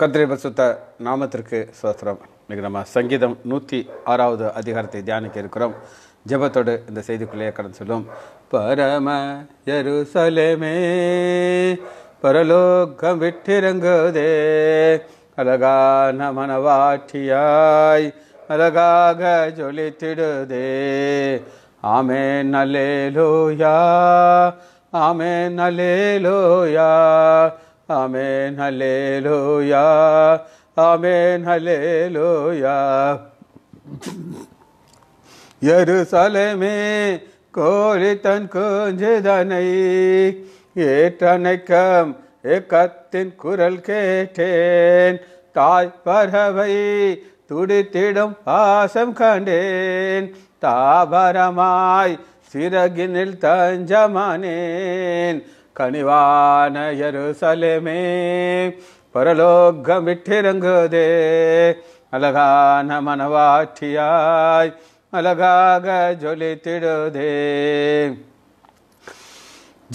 கத்திரிபசுத்த நாமத்திற்கு சோத்திரம் இன்றைக்கி நம்ம சங்கீதம் நூற்றி ஆறாவது அதிகாரத்தை தியானிக்க இருக்கிறோம் ஜபத்தோடு இந்த செய்திக்குள்ளேயே கடன் சொல்லும் பரம எருசலேமே பரலோகம் விட்டிறங்குதே அழகான மனவாட்டியாய் அழகாக ஜொலித்திடுதே ஆமே நலேலோயா ஆமே நலேலோயா ஆமேன் ஹலே லோயா ஆமேன் ஹலே லோயா எருசலேமே கோழி தன் கொஞ்சதனை ஏற்றணைக்கம் ஏக்கத்தின் குரல் கேட்டேன் தாய் பறவை துடித்திடும் பாசம் கண்டேன் தாபரமாய் சிறகினில் தஞ்சமானேன் கனிவான எருசலேமே பரலோகமிட்டிறங்குதே அழகான மனவாட்சியாய் அழகாக ஜொலித்திடுதே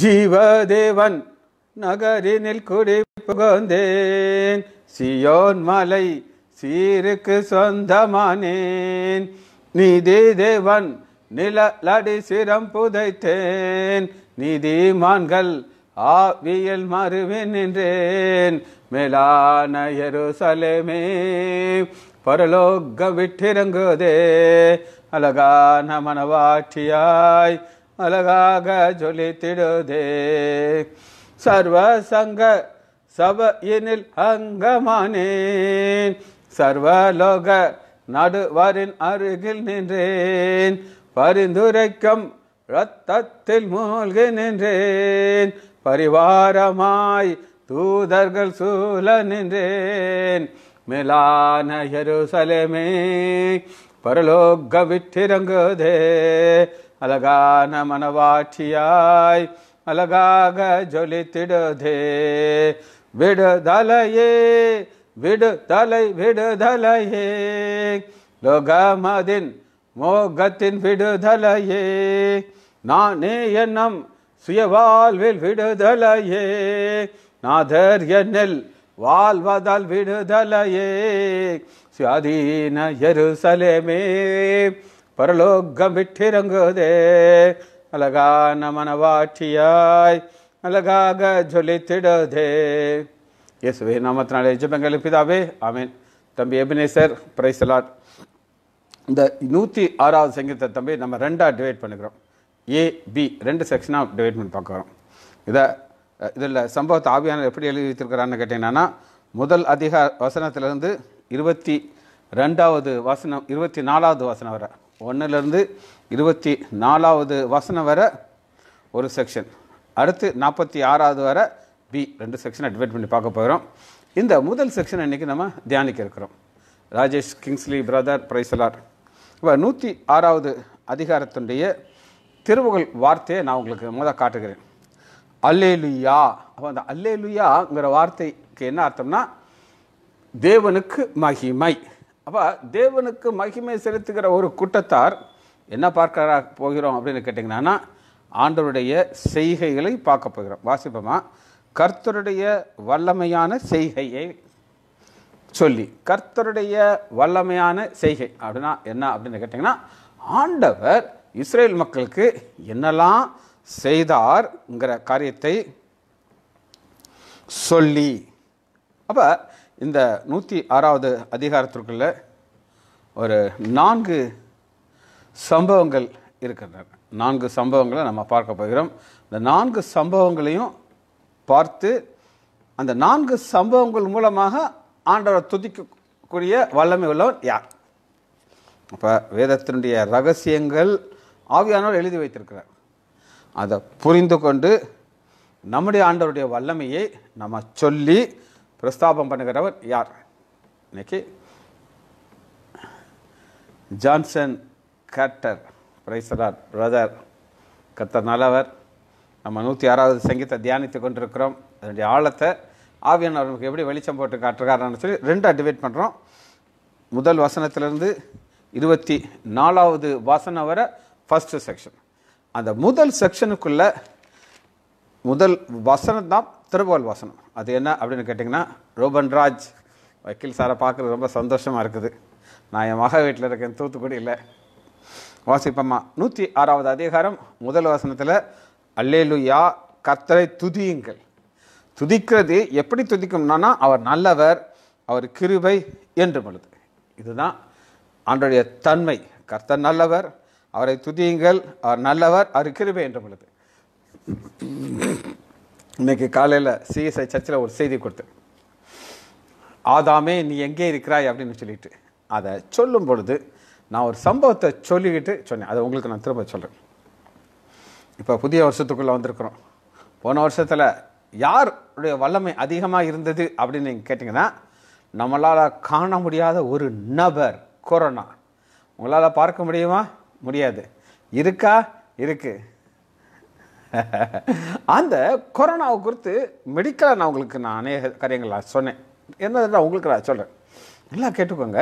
ஜீவதேவன் நகரினில் குடி புகுந்தேன் சியோன் மலை சீருக்கு சொந்தமானேன் நீதி தேவன் நிலலடி சிரம் புதைத்தேன் நீதிமான்கள் ஆவியல் மறுவி நின்றேன் மேலான எருசலேமே பரலோக விட்டிறங்குதே அழகான மனவாட்சியாய் அழகாக ஜொலித்திடுதே சர்வ சங்க சபையினில் அங்கமானேன் சர்வலோக நடுவரின் அருகில் நின்றேன் பரிந்துரைக்கும் இரத்தத்தில் மூழ்கி நின்றேன் பரிவாரமாய் தூதர்கள் சூழ நின்றேன் மேலான எருசலேமே பரலோக விற்றிறங்குதே அழகான மனவாட்சியாய் அழகாக ஜொலித்திடுதே விடுதலையே விடுதலை விடுதலையே லோகமதின் மோகத்தின் விடுதலையே நானே என்னம் சுய வாழ்வில் விடுதலையே நாதர் எண்ணில் வாழ்வதால் விடுதலையே சுயாதீன எருசலேமே பரலோகம் விட்டிறங்குதே அழகான மனவாட்சியாய் அழகாக ஜொலித்திடுதே இயேசுவே நாமத்தினாலே ஜபங்கள் பிதாவே ஆமேன் தம்பி எபினேசர் பிரைசலாட் இந்த நூற்றி ஆறாவது சங்கீதத்தை தம்பி நம்ம ரெண்டாக டிவைட் பண்ணுக்கிறோம் ஏ பி ரெண்டு செக்ஷனாக டிவைட் பண்ணி பார்க்குறோம் இதை இதில் சம்பவத்தை ஆவியானவர் எப்படி எழுதி வைத்திருக்கிறான்னு கேட்டீங்கன்னா முதல் அதிக வசனத்திலேருந்து இருபத்தி ரெண்டாவது வசனம் இருபத்தி நாலாவது வசனம் வர ஒன்றுலேருந்து இருபத்தி நாலாவது வசனம் வர ஒரு செக்ஷன் அடுத்து நாற்பத்தி ஆறாவது வரை பி ரெண்டு செக்ஷனை டிவைட் பண்ணி பார்க்க போகிறோம் இந்த முதல் செக்ஷன் இன்றைக்கி நம்ம தியானிக்க இருக்கிறோம் ராஜேஷ் கிங்ஸ்லி பிரதர் பிரைசலார் இப்போ நூற்றி ஆறாவது அதிகாரத்துடைய திருவுகள் வார்த்தையை நான் உங்களுக்கு முதல் காட்டுகிறேன் அல்லேலுயா அப்போ அந்த அல்லேலுயாங்கிற வார்த்தைக்கு என்ன அர்த்தம்னா தேவனுக்கு மகிமை அப்போ தேவனுக்கு மகிமை செலுத்துகிற ஒரு கூட்டத்தார் என்ன பார்க்கிறா போகிறோம் அப்படின்னு கேட்டிங்கன்னா ஆண்டவருடைய செய்கைகளை பார்க்க போகிறோம் வாசிப்போமா கர்த்தருடைய வல்லமையான செய்கையை சொல்லி கர்த்தருடைய வல்லமையான செய்கை அப்படின்னா என்ன அப்படின்னு கேட்டிங்கன்னா ஆண்டவர் இஸ்ரேல் மக்களுக்கு என்னெல்லாம் செய்தார்ங்கிற காரியத்தை சொல்லி அப்போ இந்த நூற்றி ஆறாவது அதிகாரத்திற்குள்ள ஒரு நான்கு சம்பவங்கள் இருக்கின்றன நான்கு சம்பவங்களை நம்ம பார்க்க போகிறோம் இந்த நான்கு சம்பவங்களையும் பார்த்து அந்த நான்கு சம்பவங்கள் மூலமாக ஆண்டவரை துதிக்கக்கூடிய வல்லமை உள்ளவன் யார் அப்போ வேதத்தினுடைய ரகசியங்கள் ஆவியானவர் எழுதி வைத்திருக்கிறார் அதை புரிந்து கொண்டு நம்முடைய ஆண்டவருடைய வல்லமையை நம்ம சொல்லி பிரஸ்தாபம் பண்ணுகிறவர் யார் இன்னைக்கு ஜான்சன் கேட்டர் பிரைசரார் பிரதர் கத்தர் நல்லவர் நம்ம நூற்றி ஆறாவது சங்கீத்தை தியானித்து கொண்டிருக்கிறோம் அதனுடைய ஆழத்தை ஆவியானவர் நமக்கு எப்படி வெளிச்சம் போட்டு காட்டுறாருன்னு சொல்லி ரெண்டாக டிவைட் பண்ணுறோம் முதல் வசனத்திலிருந்து இருபத்தி நாலாவது வாசனை வரை ஃபஸ்ட்டு செக்ஷன் அந்த முதல் செக்ஷனுக்குள்ளே முதல் வசனம் தான் திருவால் வசனம் அது என்ன அப்படின்னு கேட்டிங்கன்னா ரோபன்ராஜ் வக்கீல் சாரை பார்க்குறது ரொம்ப சந்தோஷமாக இருக்குது நான் என் மக வீட்டில் இருக்கேன் தூத்துக்குடியில் வாசிப்பம்மா நூற்றி ஆறாவது அதிகாரம் முதல் வசனத்தில் அல்லேலுயா கர்த்தரை துதியுங்கள் துதிக்கிறது எப்படி துதிக்கும்னா அவர் நல்லவர் அவர் கிருபை என்று பொழுது இதுதான் அன்றைய தன்மை கர்த்தர் நல்லவர் அவரை துதியுங்கள் அவர் நல்லவர் அவர் கிருபை என்று பொழுது இன்னைக்கு காலையில் சிஎஸ்ஐ சர்ச்சில் ஒரு செய்தி கொடுத்தேன் ஆதாமே நீ எங்கே இருக்கிறாய் அப்படின்னு சொல்லிட்டு அதை சொல்லும் பொழுது நான் ஒரு சம்பவத்தை சொல்லிக்கிட்டு சொன்னேன் அதை உங்களுக்கு நான் திரும்ப சொல்கிறேன் இப்போ புதிய வருஷத்துக்குள்ளே வந்திருக்கிறோம் போன வருஷத்தில் யாருடைய வல்லமை அதிகமாக இருந்தது அப்படின்னு நீங்கள் கேட்டிங்கன்னா நம்மளால் காண முடியாத ஒரு நபர் கொரோனா உங்களால் பார்க்க முடியுமா முடியாது இருக்கா இருக்குது அந்த கொரோனாவை குறித்து மெடிக்கலாக நான் உங்களுக்கு நான் அநேக காரியங்கள் நான் சொன்னேன் என்ன உங்களுக்கு நான் சொல்கிறேன் எல்லாம் கேட்டுக்கோங்க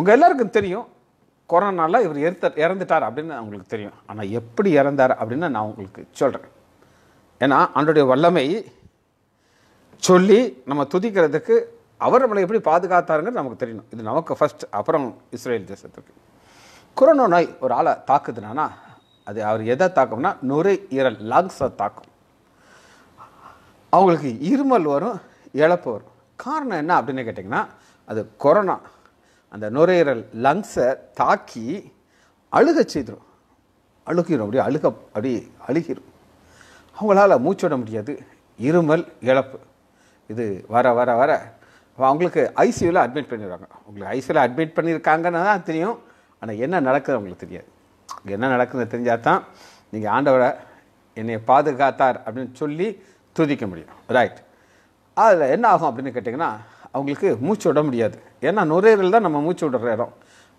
உங்கள் எல்லாருக்கும் தெரியும் கொரோனாவில் இவர் இறத்த இறந்துட்டார் அப்படின்னு உங்களுக்கு தெரியும் ஆனால் எப்படி இறந்தார் அப்படின்னு நான் உங்களுக்கு சொல்கிறேன் ஏன்னா அவனுடைய வல்லமை சொல்லி நம்ம துதிக்கிறதுக்கு அவர் நம்மளை எப்படி பாதுகாத்தாருங்கிறது நமக்கு தெரியணும் இது நமக்கு ஃபஸ்ட் அப்புறம் இஸ்ரேல் தேசத்துக்கு கொரோனா நோய் ஒரு ஆளை தாக்குதுனா அது அவர் எதை தாக்கும்னா ஈரல் லங்ஸை தாக்கும் அவங்களுக்கு இருமல் வரும் இழப்பு வரும் காரணம் என்ன அப்படின்னு கேட்டிங்கன்னா அது கொரோனா அந்த நுரையீரல் லங்ஸை தாக்கி அழுக செய்திடும் அழுகிடும் அப்படியே அழுக அப்படி அழுகிடும் அவங்களால விட முடியாது இருமல் இழப்பு இது வர வர வர அவங்களுக்கு ஐசியூவில் அட்மிட் பண்ணிடுவாங்க உங்களுக்கு ஐசியூவில் அட்மிட் பண்ணியிருக்காங்கன்னு தான் தெரியும் ஆனால் என்ன நடக்குது அவங்களுக்கு தெரியாது என்ன நடக்குதுன்னு தெரிஞ்சால் தான் நீங்கள் ஆண்டவரை என்னை பாதுகாத்தார் அப்படின்னு சொல்லி துதிக்க முடியும் ரைட் அதில் என்ன ஆகும் அப்படின்னு கேட்டிங்கன்னா அவங்களுக்கு மூச்சு விட முடியாது ஏன்னா நுரையீரல் தான் நம்ம மூச்சு விடுற இடம்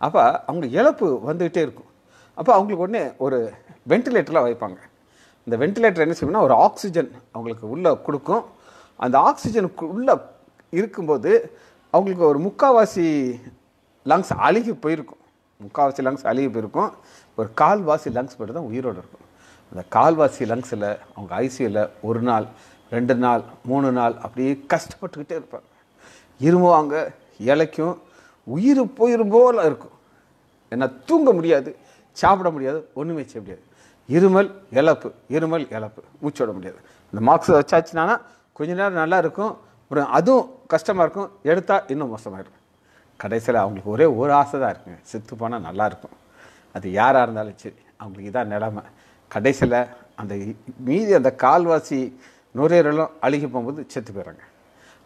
அப்போ அவங்க இழப்பு வந்துக்கிட்டே இருக்கும் அப்போ அவங்களுக்கு உடனே ஒரு வென்டிலேட்டரில் வைப்பாங்க இந்த வென்டிலேட்டர் என்ன செய்யணும்னா ஒரு ஆக்சிஜன் அவங்களுக்கு உள்ளே கொடுக்கும் அந்த ஆக்சிஜனுக்கு உள்ளே இருக்கும்போது அவங்களுக்கு ஒரு முக்காவாசி லங்ஸ் அழுகி போயிருக்கும் முக்கால்வாசி லங்ஸ் அழிய போயிருக்கும் ஒரு கால்வாசி லங்ஸ் மட்டும் தான் உயிரோடு இருக்கும் அந்த கால்வாசி லங்ஸில் அவங்க ஐசியூவில் ஒரு நாள் ரெண்டு நாள் மூணு நாள் அப்படியே கஷ்டப்பட்டுக்கிட்டே இருப்பாங்க இருமுவாங்க இலைக்கும் உயிர் போயிரு போல் இருக்கும் ஏன்னா தூங்க முடியாது சாப்பிட முடியாது ஒன்றுமே செய்ய முடியாது இருமல் இழப்பு இருமல் இழப்பு மூச்சோட முடியாது இந்த மார்க்ஸ் வச்சாச்சுனா கொஞ்ச நேரம் நல்லா இருக்கும் அப்புறம் அதுவும் கஷ்டமாக இருக்கும் எடுத்தால் இன்னும் மோசமாக இருக்கும் கடைசியில் அவங்களுக்கு ஒரே ஒரு ஆசை தான் இருக்குங்க செத்து போனால் நல்லாயிருக்கும் அது யாராக இருந்தாலும் சரி அவங்களுக்கு இதான் நிலமை கடைசியில் அந்த மீதி அந்த கால்வாசி நுரையீரலும் அழுகி போகும்போது செத்து போயிடுறாங்க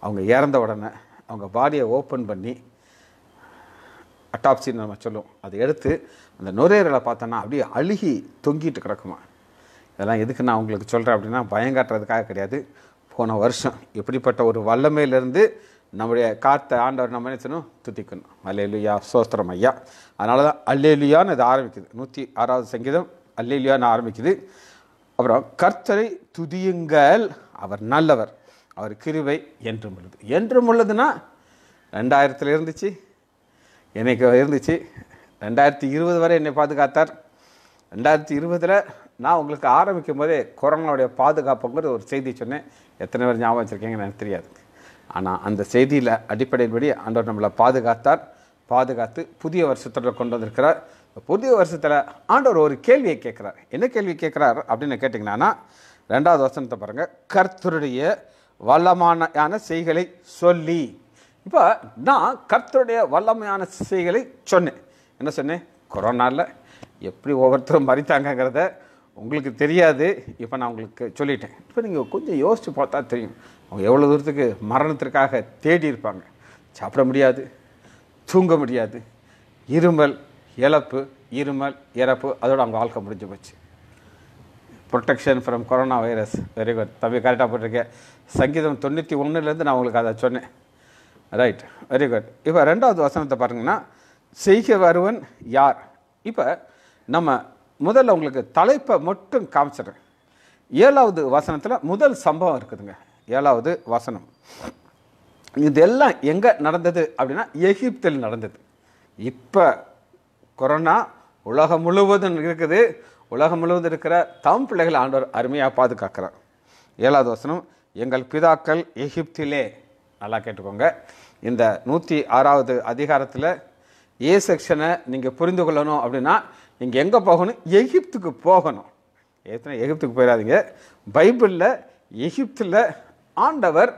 அவங்க இறந்த உடனே அவங்க பாடியை ஓப்பன் பண்ணி அட்டாப்சின்னு நம்ம சொல்லுவோம் அதை எடுத்து அந்த நுரையீரலை பார்த்தோன்னா அப்படியே அழுகி தொங்கிட்டு கிடக்குமா இதெல்லாம் எதுக்கு நான் உங்களுக்கு சொல்கிறேன் அப்படின்னா பயம் காட்டுறதுக்காக கிடையாது போன வருஷம் இப்படிப்பட்ட ஒரு வல்லமையிலேருந்து நம்முடைய காத்த ஆண்டவர் நம்ம என்ன துத்திக்கணும் துதிக்கணும் அல்லேலுயா சோஸ்திரம் ஐயா அதனால தான் அல்லேலுயான்னு அது ஆரம்பிக்குது நூற்றி ஆறாவது சங்கீதம் அல்லேலுயான்னு ஆரம்பிக்குது அப்புறம் கர்த்தரை துதியுங்கள் அவர் நல்லவர் அவர் கிருவை என்றும் உள்ளது என்றும் உள்ளதுன்னா ரெண்டாயிரத்தில் இருந்துச்சு எனக்கு இருந்துச்சு ரெண்டாயிரத்தி இருபது வரை என்னை பாதுகாத்தார் ரெண்டாயிரத்தி இருபதில் நான் உங்களுக்கு ஆரம்பிக்கும் போதே கொரோனாவுடைய பாதுகாப்புங்கிற ஒரு செய்தி சொன்னேன் எத்தனை பேர் ஞாபகம் வச்சுருக்கீங்கன்னு எனக்கு தெரியாது ஆனால் அந்த செய்தியில் அடிப்படையின்படி ஆண்டவர் நம்மளை பாதுகாத்தார் பாதுகாத்து புதிய வருஷத்தில் கொண்டு வந்திருக்கிறார் புதிய வருஷத்தில் ஆண்டவர் ஒரு கேள்வியை கேட்குறார் என்ன கேள்வி கேட்குறார் அப்படின்னு கேட்டிங்கன்னா ரெண்டாவது வருஷத்தை பாருங்கள் கர்த்தருடைய வல்லமான செய்களை சொல்லி இப்போ நான் கர்த்தருடைய வல்லமையான செய்களை சொன்னேன் என்ன சொன்னேன் கொரோனாவில் எப்படி ஒவ்வொருத்தரும் மறித்தாங்கங்கிறத உங்களுக்கு தெரியாது இப்போ நான் உங்களுக்கு சொல்லிட்டேன் இப்போ நீங்கள் கொஞ்சம் யோசித்து பார்த்தா தெரியும் அவங்க எவ்வளோ தூரத்துக்கு மரணத்திற்காக தேடி இருப்பாங்க சாப்பிட முடியாது தூங்க முடியாது இருமல் இழப்பு இருமல் இறப்பு அதோடு அவங்க வாழ்க்கை முடிஞ்சு போச்சு protection from corona virus very good தம்பி கரெக்டாக போட்டிருக்கேன் சங்கீதம் தொண்ணூற்றி ஒன்றுலேருந்து நான் உங்களுக்கு அதை சொன்னேன் ரைட் வெரி குட் இப்போ ரெண்டாவது வசனத்தை பாருங்கன்னா செய்க வருவன் யார் இப்போ நம்ம முதல்ல உங்களுக்கு தலைப்பை மட்டும் காமிச்சிடுறேன் ஏழாவது வசனத்தில் முதல் சம்பவம் இருக்குதுங்க ஏழாவது வசனம் இதெல்லாம் எங்கே நடந்தது அப்படின்னா எகிப்தில் நடந்தது இப்போ கொரோனா உலகம் முழுவதும் இருக்குது உலகம் முழுவதும் இருக்கிற தம் பிள்ளைகள் ஆண்டவர் அருமையாக பாதுகாக்கிறார் ஏழாவது வசனம் எங்கள் பிதாக்கள் எகிப்திலே நல்லா கேட்டுக்கோங்க இந்த நூற்றி ஆறாவது அதிகாரத்தில் ஏ செக்ஷனை நீங்கள் புரிந்து கொள்ளணும் அப்படின்னா நீங்கள் எங்கே போகணும் எகிப்துக்கு போகணும் ஏற்கனவே எகிப்துக்கு போயிடாதீங்க பைபிளில் எகிப்தில் ஆண்டவர்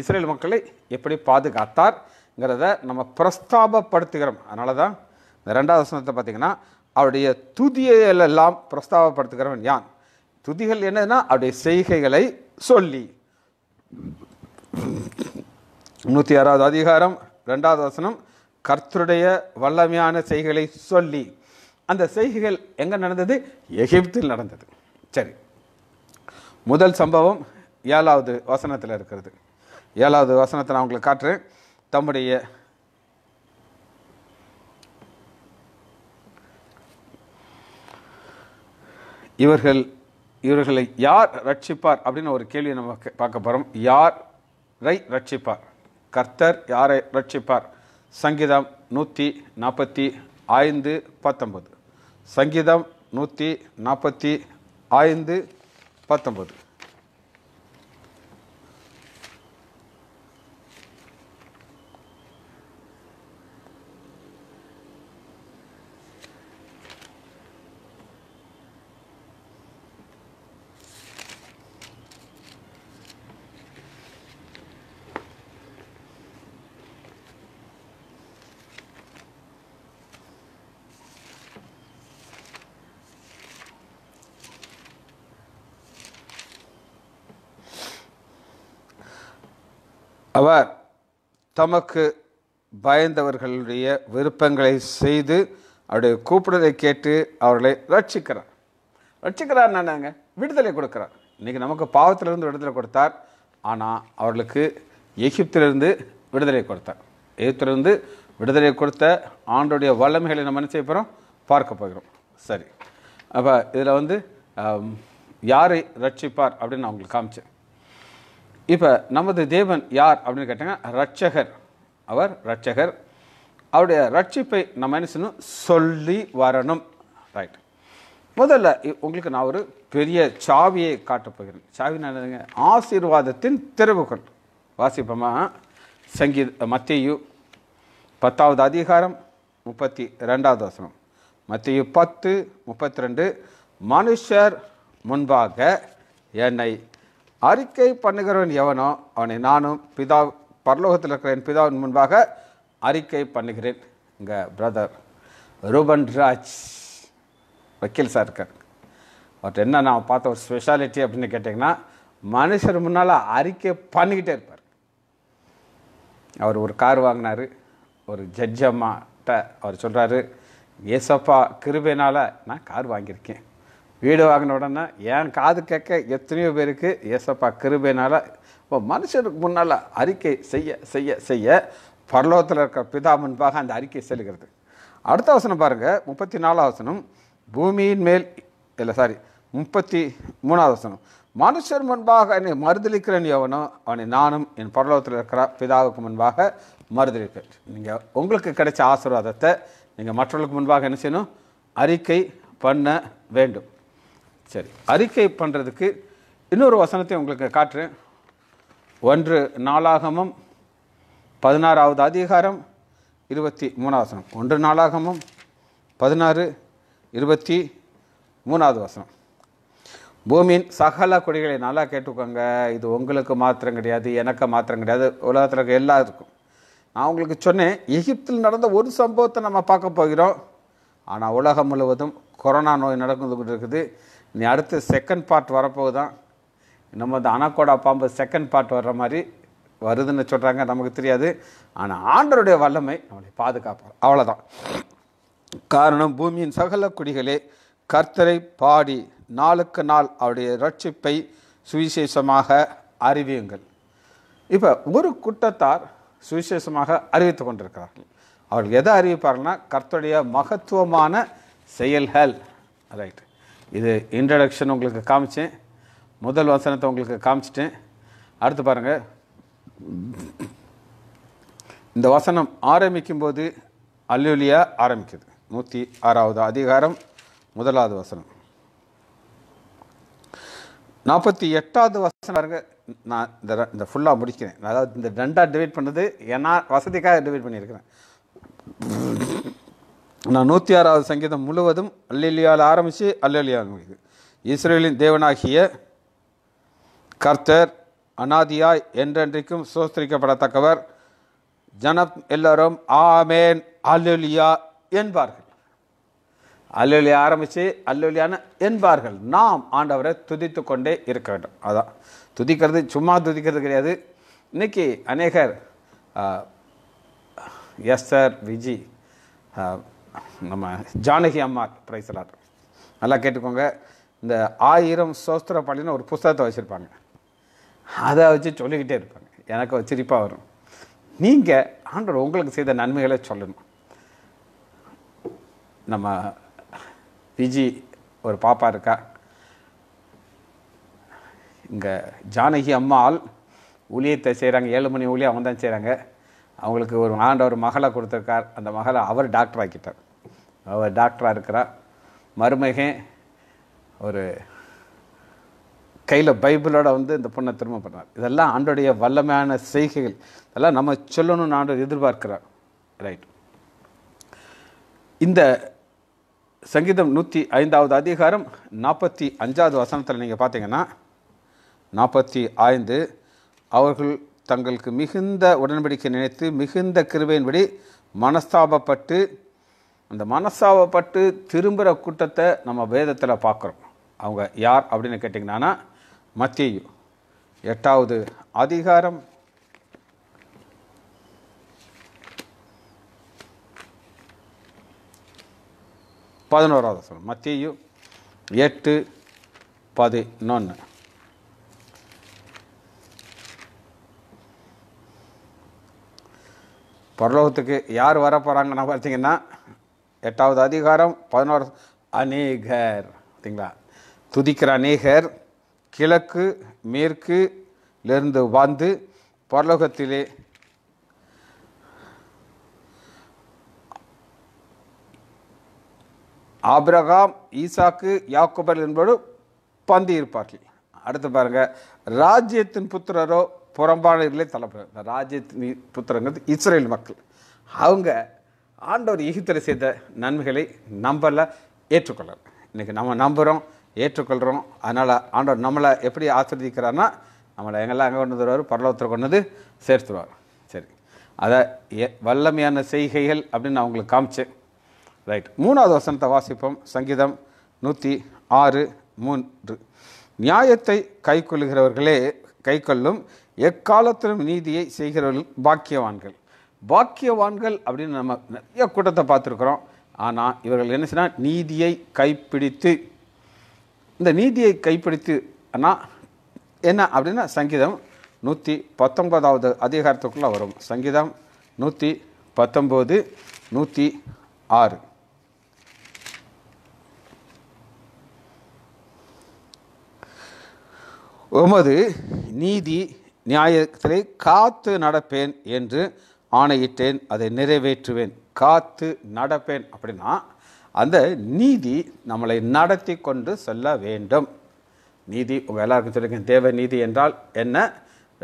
இஸ்ரேல் மக்களை எப்படி பாதுகாத்தார்ங்கிறத நம்ம பிரஸ்தாபப்படுத்துகிறோம் அதனால தான் இந்த ரெண்டாவது வசனத்தை பார்த்திங்கன்னா அவருடைய துதியெல்லாம் பிரஸ்தாபப்படுத்துகிறவன் யான் துதிகள் என்னதுன்னா அவருடைய செய்கைகளை சொல்லி நூற்றி ஆறாவது அதிகாரம் ரெண்டாவது வசனம் கர்த்தருடைய வல்லமையான செய்கைகளை சொல்லி அந்த செய்கைகள் எங்கே நடந்தது எகிப்தில் நடந்தது சரி முதல் சம்பவம் ஏழாவது வசனத்தில் இருக்கிறது ஏழாவது வசனத்தை நான் உங்களுக்கு காட்டுறேன் தம்முடைய இவர்கள் இவர்களை யார் ரட்சிப்பார் அப்படின்னு ஒரு கேள்வி நம்ம பார்க்க போகிறோம் யாரை ரட்சிப்பார் கர்த்தர் யாரை ரட்சிப்பார் சங்கீதம் நூற்றி நாற்பத்தி ஐந்து பத்தொம்பது சங்கீதம் நூற்றி நாற்பத்தி ஐந்து பத்தொம்பது அவர் தமக்கு பயந்தவர்களுடைய விருப்பங்களை செய்து அவருடைய கூப்பிடுறதை கேட்டு அவர்களை ரட்சிக்கிறார் ரட்சிக்கிறார் நானாங்க விடுதலை கொடுக்குறார் இன்றைக்கி நமக்கு பாவத்திலிருந்து விடுதலை கொடுத்தார் ஆனால் அவர்களுக்கு எகிப்திலிருந்து விடுதலை கொடுத்தார் எகிப்திலிருந்து விடுதலை கொடுத்த ஆண்டுடைய வல்லமைகளை நம்ம என்ன அப்புறம் பார்க்க போகிறோம் சரி அப்போ இதில் வந்து யாரை ரட்சிப்பார் அப்படின்னு நான் உங்களுக்கு காமிச்சேன் இப்போ நமது தேவன் யார் அப்படின்னு கேட்டாங்க ரட்சகர் அவர் ரட்சகர் அவருடைய ரட்சிப்பை நம்ம என்ன செய்யணும் சொல்லி வரணும் ரைட் முதல்ல உங்களுக்கு நான் ஒரு பெரிய சாவியை காட்டப் போகிறேன் சாவி நல்லதுங்க ஆசீர்வாதத்தின் திறவுகள் வாசிப்போமா சங்கீத மத்தியு பத்தாவது அதிகாரம் முப்பத்தி ரெண்டாவது வசனம் மத்தியு பத்து முப்பத்தி ரெண்டு மனுஷர் முன்பாக என்னை அறிக்கை பண்ணுகிறவன் எவனோ அவனை நானும் பிதா பரலோகத்தில் இருக்கிற என் பிதாவின் முன்பாக அறிக்கை பண்ணுகிறேன் எங்கள் பிரதர் ரூபன் ராஜ் வக்கீல் சார் இருக்கார் அவர் என்ன நான் பார்த்த ஒரு ஸ்பெஷாலிட்டி அப்படின்னு கேட்டிங்கன்னா மனுஷர் முன்னால் அறிக்கை பண்ணிக்கிட்டே இருப்பார் அவர் ஒரு கார் வாங்கினார் ஒரு ஜட்ஜம்மாட்ட அவர் சொல்கிறாரு ஏசப்பா கிருபைனால் நான் கார் வாங்கியிருக்கேன் வீடு வாங்கின உடனே என் காது கேட்க எத்தனையோ பேருக்கு ஏசப்பா கிருபைனால் இப்போ மனுஷனுக்கு முன்னால் அறிக்கை செய்ய செய்ய செய்ய பரலோகத்தில் இருக்கிற பிதா முன்பாக அந்த அறிக்கை செல்கிறது அடுத்த வசனம் பாருங்கள் முப்பத்தி நாலாவது வசனம் பூமியின் மேல் இல்லை சாரி முப்பத்தி மூணாவது வசனம் மனுஷன் முன்பாக என்னை மறுதளிக்கிறேன் எவனோ அவனை நானும் என் பரலோகத்தில் இருக்கிற பிதாவுக்கு முன்பாக மறுதளிக்கிறேன் நீங்கள் உங்களுக்கு கிடைச்ச ஆசீர்வாதத்தை நீங்கள் மற்றவர்களுக்கு முன்பாக என்ன செய்யணும் அறிக்கை பண்ண வேண்டும் சரி அறிக்கை பண்ணுறதுக்கு இன்னொரு வசனத்தை உங்களுக்கு காட்டுறேன் ஒன்று நாளாகமும் பதினாறாவது அதிகாரம் இருபத்தி மூணாவது வசனம் ஒன்று நாளாகமும் பதினாறு இருபத்தி மூணாவது வசனம் பூமியின் சகல கொடிகளை நல்லா கேட்டுக்கோங்க இது உங்களுக்கு மாத்திரம் கிடையாது எனக்கு மாத்திரம் கிடையாது உலகத்தில் இருக்க எல்லாருக்கும் நான் உங்களுக்கு சொன்னேன் எகிப்தில் நடந்த ஒரு சம்பவத்தை நம்ம பார்க்க போகிறோம் ஆனால் உலகம் முழுவதும் கொரோனா நோய் நடந்து கொண்டு இருக்குது நீ அடுத்து செகண்ட் பார்ட் வரப்போகு தான் நம்ம இந்த அனக்கோடா பாம்பு செகண்ட் பார்ட் வர்ற மாதிரி வருதுன்னு சொல்கிறாங்க நமக்கு தெரியாது ஆனால் ஆண்டருடைய வல்லமை நம்மளை பாதுகாப்பார் அவ்வளோதான் காரணம் பூமியின் சகல குடிகளே கர்த்தரை பாடி நாளுக்கு நாள் அவருடைய ரட்சிப்பை சுவிசேஷமாக அறிவியுங்கள் இப்போ ஒரு குற்றத்தார் சுவிசேஷமாக அறிவித்து கொண்டிருக்கிறார்கள் அவர்கள் எதை அறிவிப்பார்கள்னா கர்த்தருடைய மகத்துவமான செயல்கள் ரைட்டு இது இன்ட்ரடக்ஷன் உங்களுக்கு காமிச்சேன் முதல் வசனத்தை உங்களுக்கு காமிச்சிட்டேன் அடுத்து பாருங்கள் இந்த வசனம் ஆரம்பிக்கும் போது அல்லுலியா ஆரம்பிக்குது நூற்றி ஆறாவது அதிகாரம் முதலாவது வசனம் நாற்பத்தி எட்டாவது வசனம் பாருங்க நான் இந்த இந்த ஃபுல்லாக முடிக்கிறேன் அதாவது இந்த ரெண்டாக டிவைட் பண்ணது என்ன வசதிக்காக டிவைட் பண்ணியிருக்கிறேன் நான் நூற்றி ஆறாவது சங்கீதம் முழுவதும் அல்லிலியால் ஆரம்பித்து அல்லலியால் முடியுது இஸ்ரேலின் தேவனாகிய கர்த்தர் அனாதியாய் என்றென்றைக்கும் சோஸ்திரிக்கப்படத்தக்கவர் ஜனம் எல்லாரும் ஆமேன் அல்லொலியா என்பார்கள் அல்லொலியா ஆரம்பித்து அல்லொலியான என்பார்கள் நாம் ஆண்டவரை துதித்து கொண்டே இருக்க வேண்டும் அதான் துதிக்கிறது சும்மா துதிக்கிறது கிடையாது இன்றைக்கி அநேகர் எஸ் விஜி நம்ம ஜானகி அம்மா பிரைசலார் நல்லா கேட்டுக்கோங்க இந்த ஆயிரம் சோஸ்திர பள்ளினு ஒரு புஸ்தகத்தை வச்சுருப்பாங்க அதை வச்சு சொல்லிக்கிட்டே இருப்பாங்க எனக்கு ஒரு சிரிப்பாக வரும் நீங்கள் ஆண்டவர் உங்களுக்கு செய்த நன்மைகளை சொல்லணும் நம்ம விஜி ஒரு பாப்பா இருக்கா இங்கே ஜானகி அம்மாள் ஊழியத்தை செய்கிறாங்க ஏழு மணி ஊழியம் அவங்க தான் செய்கிறாங்க அவங்களுக்கு ஒரு ஆண்டவர் மகளை கொடுத்துருக்கார் அந்த மகளை அவர் டாக்டர் ஆக்கிட்டார் அவர் டாக்டராக இருக்கிறார் மருமகன் ஒரு கையில் பைபிளோட வந்து இந்த பொண்ணை திரும்ப பண்ணார் இதெல்லாம் ஆண்டோடைய வல்லமையான செய்கைகள் இதெல்லாம் நம்ம சொல்லணும்னு ஆண்டவர் எதிர்பார்க்கிறார் ரைட் இந்த சங்கீதம் நூற்றி ஐந்தாவது அதிகாரம் நாற்பத்தி அஞ்சாவது வசனத்தில் நீங்கள் பார்த்தீங்கன்னா நாற்பத்தி ஐந்து அவர்கள் தங்களுக்கு மிகுந்த உடன்படிக்கை நினைத்து மிகுந்த கிருவையின்படி மனஸ்தாபப்பட்டு அந்த மனஸ்தாபப்பட்டு திரும்புகிற கூட்டத்தை நம்ம வேதத்தில் பார்க்குறோம் அவங்க யார் அப்படின்னு கேட்டிங்கன்னா மத்தியு எட்டாவது அதிகாரம் பதினோராவது சொல்லணும் மத்தியு எட்டு பதினொன்று பரலோகத்துக்கு யார் வர போகிறாங்கன்னா பார்த்தீங்கன்னா எட்டாவது அதிகாரம் பதினோரு அநேகர் பார்த்தீங்களா துதிக்கிற அநேகர் கிழக்கு மேற்குலேருந்து வாழ்ந்து பரலோகத்திலே ஆபிரகாம் ஈசாக்கு யாக்குபர் என்பது பந்தி இருப்பார்கள் அடுத்து பாருங்கள் ராஜ்யத்தின் புத்திரரோ புறம்பாளர்களே தலைப்பு இந்த புத்திரங்கிறது இஸ்ரேல் மக்கள் அவங்க ஆண்டவர் எகிப்தில் செய்த நன்மைகளை நம்மளை ஏற்றுக்கொள்ள இன்றைக்கி நம்ம நம்புகிறோம் ஏற்றுக்கொள்கிறோம் அதனால் ஆண்டவர் நம்மளை எப்படி ஆசிரியக்கிறார்னா நம்மளை எங்கெல்லாம் அங்கே கொண்டு வருவார் பரலோகத்தில் கொண்டு சேர்த்துருவார் சரி அதை வல்லமையான செய்கைகள் அப்படின்னு நான் உங்களுக்கு காமிச்சேன் ரைட் மூணாவது வசனத்தை வாசிப்போம் சங்கீதம் நூற்றி ஆறு மூன்று நியாயத்தை கைக்கொள்கிறவர்களே கை கொள்ளும் எக்காலத்திலும் நீதியை செய்கிறவர்கள் பாக்கியவான்கள் பாக்கியவான்கள் அப்படின்னு நம்ம நிறைய கூட்டத்தை பார்த்துருக்குறோம் ஆனால் இவர்கள் என்ன செய்யணும் நீதியை கைப்பிடித்து இந்த நீதியை கைப்பிடித்து ஆனால் என்ன அப்படின்னா சங்கீதம் நூற்றி பத்தொன்பதாவது அதிகாரத்துக்குள்ளே வரும் சங்கீதம் நூற்றி பத்தொம்போது நூற்றி ஆறு உமது நீதி நியாயத்திலே காத்து நடப்பேன் என்று ஆணையிட்டேன் அதை நிறைவேற்றுவேன் காத்து நடப்பேன் அப்படின்னா அந்த நீதி நம்மளை நடத்தி கொண்டு செல்ல வேண்டும் நீதி உங்கள் எல்லாருக்கும் சொல்லியிருக்கேன் தேவ நீதி என்றால் என்ன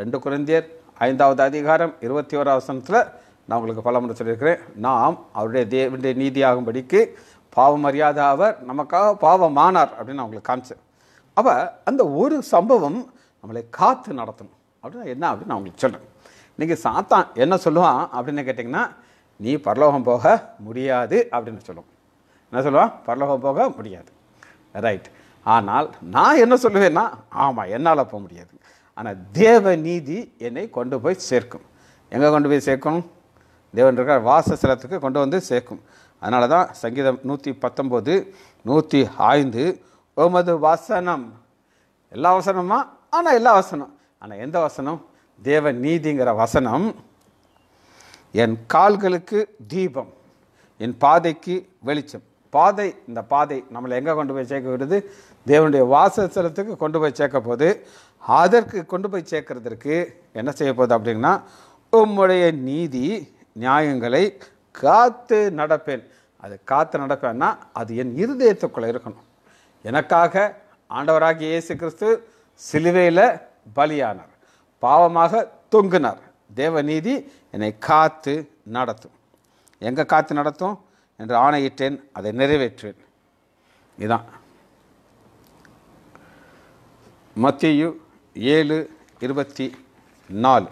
ரெண்டு குழந்தையர் ஐந்தாவது அதிகாரம் இருபத்தி ஓராவது சனத்தில் நான் உங்களுக்கு பல முறை சொல்லியிருக்கிறேன் நாம் அவருடைய தேவனுடைய நீதியாகும்படிக்கு பாவம் அறியாத அவர் நமக்காக பாவமானார் அப்படின்னு நான் உங்களுக்கு காமிச்சேன் அப்போ அந்த ஒரு சம்பவம் நம்மளை காத்து நடத்தணும் அப்படின்னா என்ன அப்படின்னு நான் உங்களுக்கு சொல்கிறேன் இன்றைக்கி சாத்தான் என்ன சொல்லுவான் அப்படின்னு கேட்டிங்கன்னா நீ பரலோகம் போக முடியாது அப்படின்னு சொல்லுவோம் என்ன சொல்லுவான் பரலோகம் போக முடியாது ரைட் ஆனால் நான் என்ன சொல்லுவேன்னா ஆமாம் என்னால் போக முடியாது ஆனால் தேவ நீதி என்னை கொண்டு போய் சேர்க்கும் எங்கே கொண்டு போய் சேர்க்கும் தேவன் இருக்கிற வாசஸ்தலத்துக்கு கொண்டு வந்து சேர்க்கும் அதனால தான் சங்கீதம் நூற்றி பத்தொம்போது நூற்றி ஐந்து உமது வசனம் எல்லா வசனமா ஆனால் எல்லா வசனம் ஆனால் எந்த வசனம் தேவ நீதிங்கிற வசனம் என் கால்களுக்கு தீபம் என் பாதைக்கு வெளிச்சம் பாதை இந்த பாதை நம்மளை எங்கே கொண்டு போய் சேர்க்க விடுது தேவனுடைய வாசஸ்தலத்துக்கு கொண்டு போய் சேர்க்க போது அதற்கு கொண்டு போய் சேர்க்கறதற்கு என்ன செய்ய போகுது அப்படின்னா உம்முடைய நீதி நியாயங்களை காத்து நடப்பேன் அது காத்து நடப்பேன்னா அது என் இருதயத்துக்குள்ளே இருக்கணும் எனக்காக ஆண்டவராகிய இயேசு கிறிஸ்து சிலுவையில் பலியானார் பாவமாக தொங்குனார் தேவநீதி என்னை காத்து நடத்தும் எங்கே காத்து நடத்தும் என்று ஆணையிட்டேன் அதை நிறைவேற்றுவேன் இதான் மத்தியு ஏழு இருபத்தி நாலு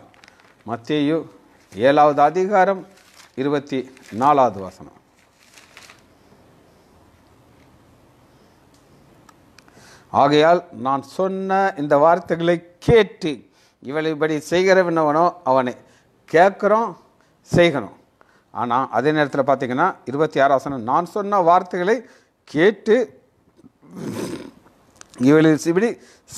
மத்தியு ஏழாவது அதிகாரம் இருபத்தி நாலாவது வசனம் ஆகையால் நான் சொன்ன இந்த வார்த்தைகளை கேட்டு இவள் இப்படி செய்கிறவனவனோ அவனை கேட்குறோம் செய்கிறோம் ஆனால் அதே நேரத்தில் பார்த்திங்கன்னா இருபத்தி ஆறாசனம் நான் சொன்ன வார்த்தைகளை கேட்டு இவளை இப்படி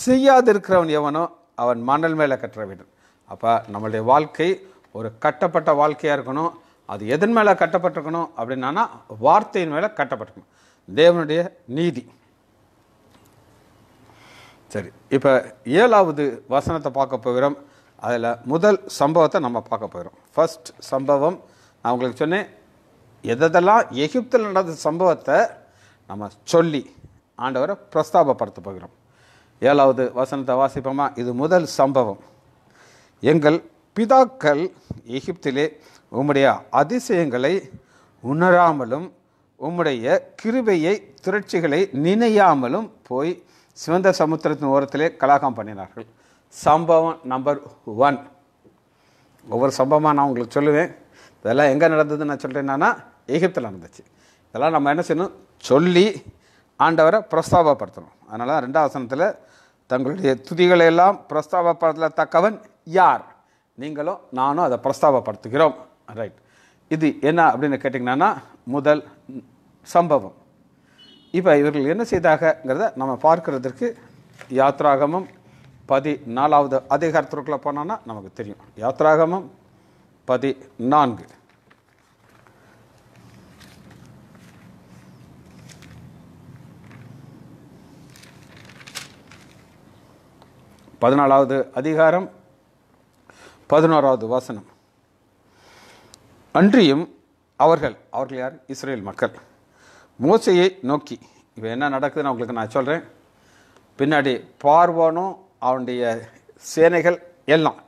செய்யாதிருக்கிறவன் எவனோ அவன் மணல் மேலே கட்டுற வேண்டும் அப்போ நம்மளுடைய வாழ்க்கை ஒரு கட்டப்பட்ட வாழ்க்கையாக இருக்கணும் அது எதன் மேலே கட்டப்பட்டிருக்கணும் அப்படின்னா வார்த்தையின் மேலே கட்டப்பட்டிருக்கணும் தேவனுடைய நீதி சரி இப்போ ஏழாவது வசனத்தை பார்க்க போகிறோம் அதில் முதல் சம்பவத்தை நம்ம பார்க்க போகிறோம் ஃபஸ்ட் சம்பவம் நான் உங்களுக்கு சொன்னேன் எதெல்லாம் எகிப்தில் நடந்த சம்பவத்தை நம்ம சொல்லி ஆண்டவரை பிரஸ்தாபப்படுத்த போகிறோம் ஏழாவது வசனத்தை வாசிப்போமா இது முதல் சம்பவம் எங்கள் பிதாக்கள் எகிப்திலே உம்முடைய அதிசயங்களை உணராமலும் உம்முடைய கிருபையை திரட்சிகளை நினையாமலும் போய் சிவந்த சமுத்திரத்தின் ஓரத்திலே கலாகம் பண்ணினார்கள் சம்பவம் நம்பர் ஒன் ஒவ்வொரு சம்பவமாக நான் உங்களுக்கு சொல்லுவேன் இதெல்லாம் எங்கே நடந்ததுன்னு நான் சொல்கிறேன் என்னன்னா எகிப்தில் நடந்துச்சு இதெல்லாம் நம்ம என்ன செய்யணும் சொல்லி ஆண்டவரை பிரஸ்தாபப்படுத்தணும் அதனால் தான் ரெண்டாவசனத்தில் தங்களுடைய துதிகளை எல்லாம் தக்கவன் யார் நீங்களும் நானும் அதை பிரஸ்தாபப்படுத்துகிறோம் ரைட் இது என்ன அப்படின்னு கேட்டிங்கன்னா முதல் சம்பவம் இப்போ இவர்கள் என்ன செய்தாகங்கிறத நம்ம பார்க்கறதற்கு யாத்ராகமம் பதி நாலாவது அதிகாரத்திற்குள்ளே போனோன்னா நமக்கு தெரியும் யாத்ராகமம் பதி நான்கு பதினாலாவது அதிகாரம் பதினோராவது வாசனம் அன்றியும் அவர்கள் அவர்கள் யார் இஸ்ரேல் மக்கள் மூசையை நோக்கி இப்போ என்ன நடக்குதுன்னு அவங்களுக்கு நான் சொல்கிறேன் பின்னாடி பார்வானும் அவனுடைய சேனைகள் எல்லாம்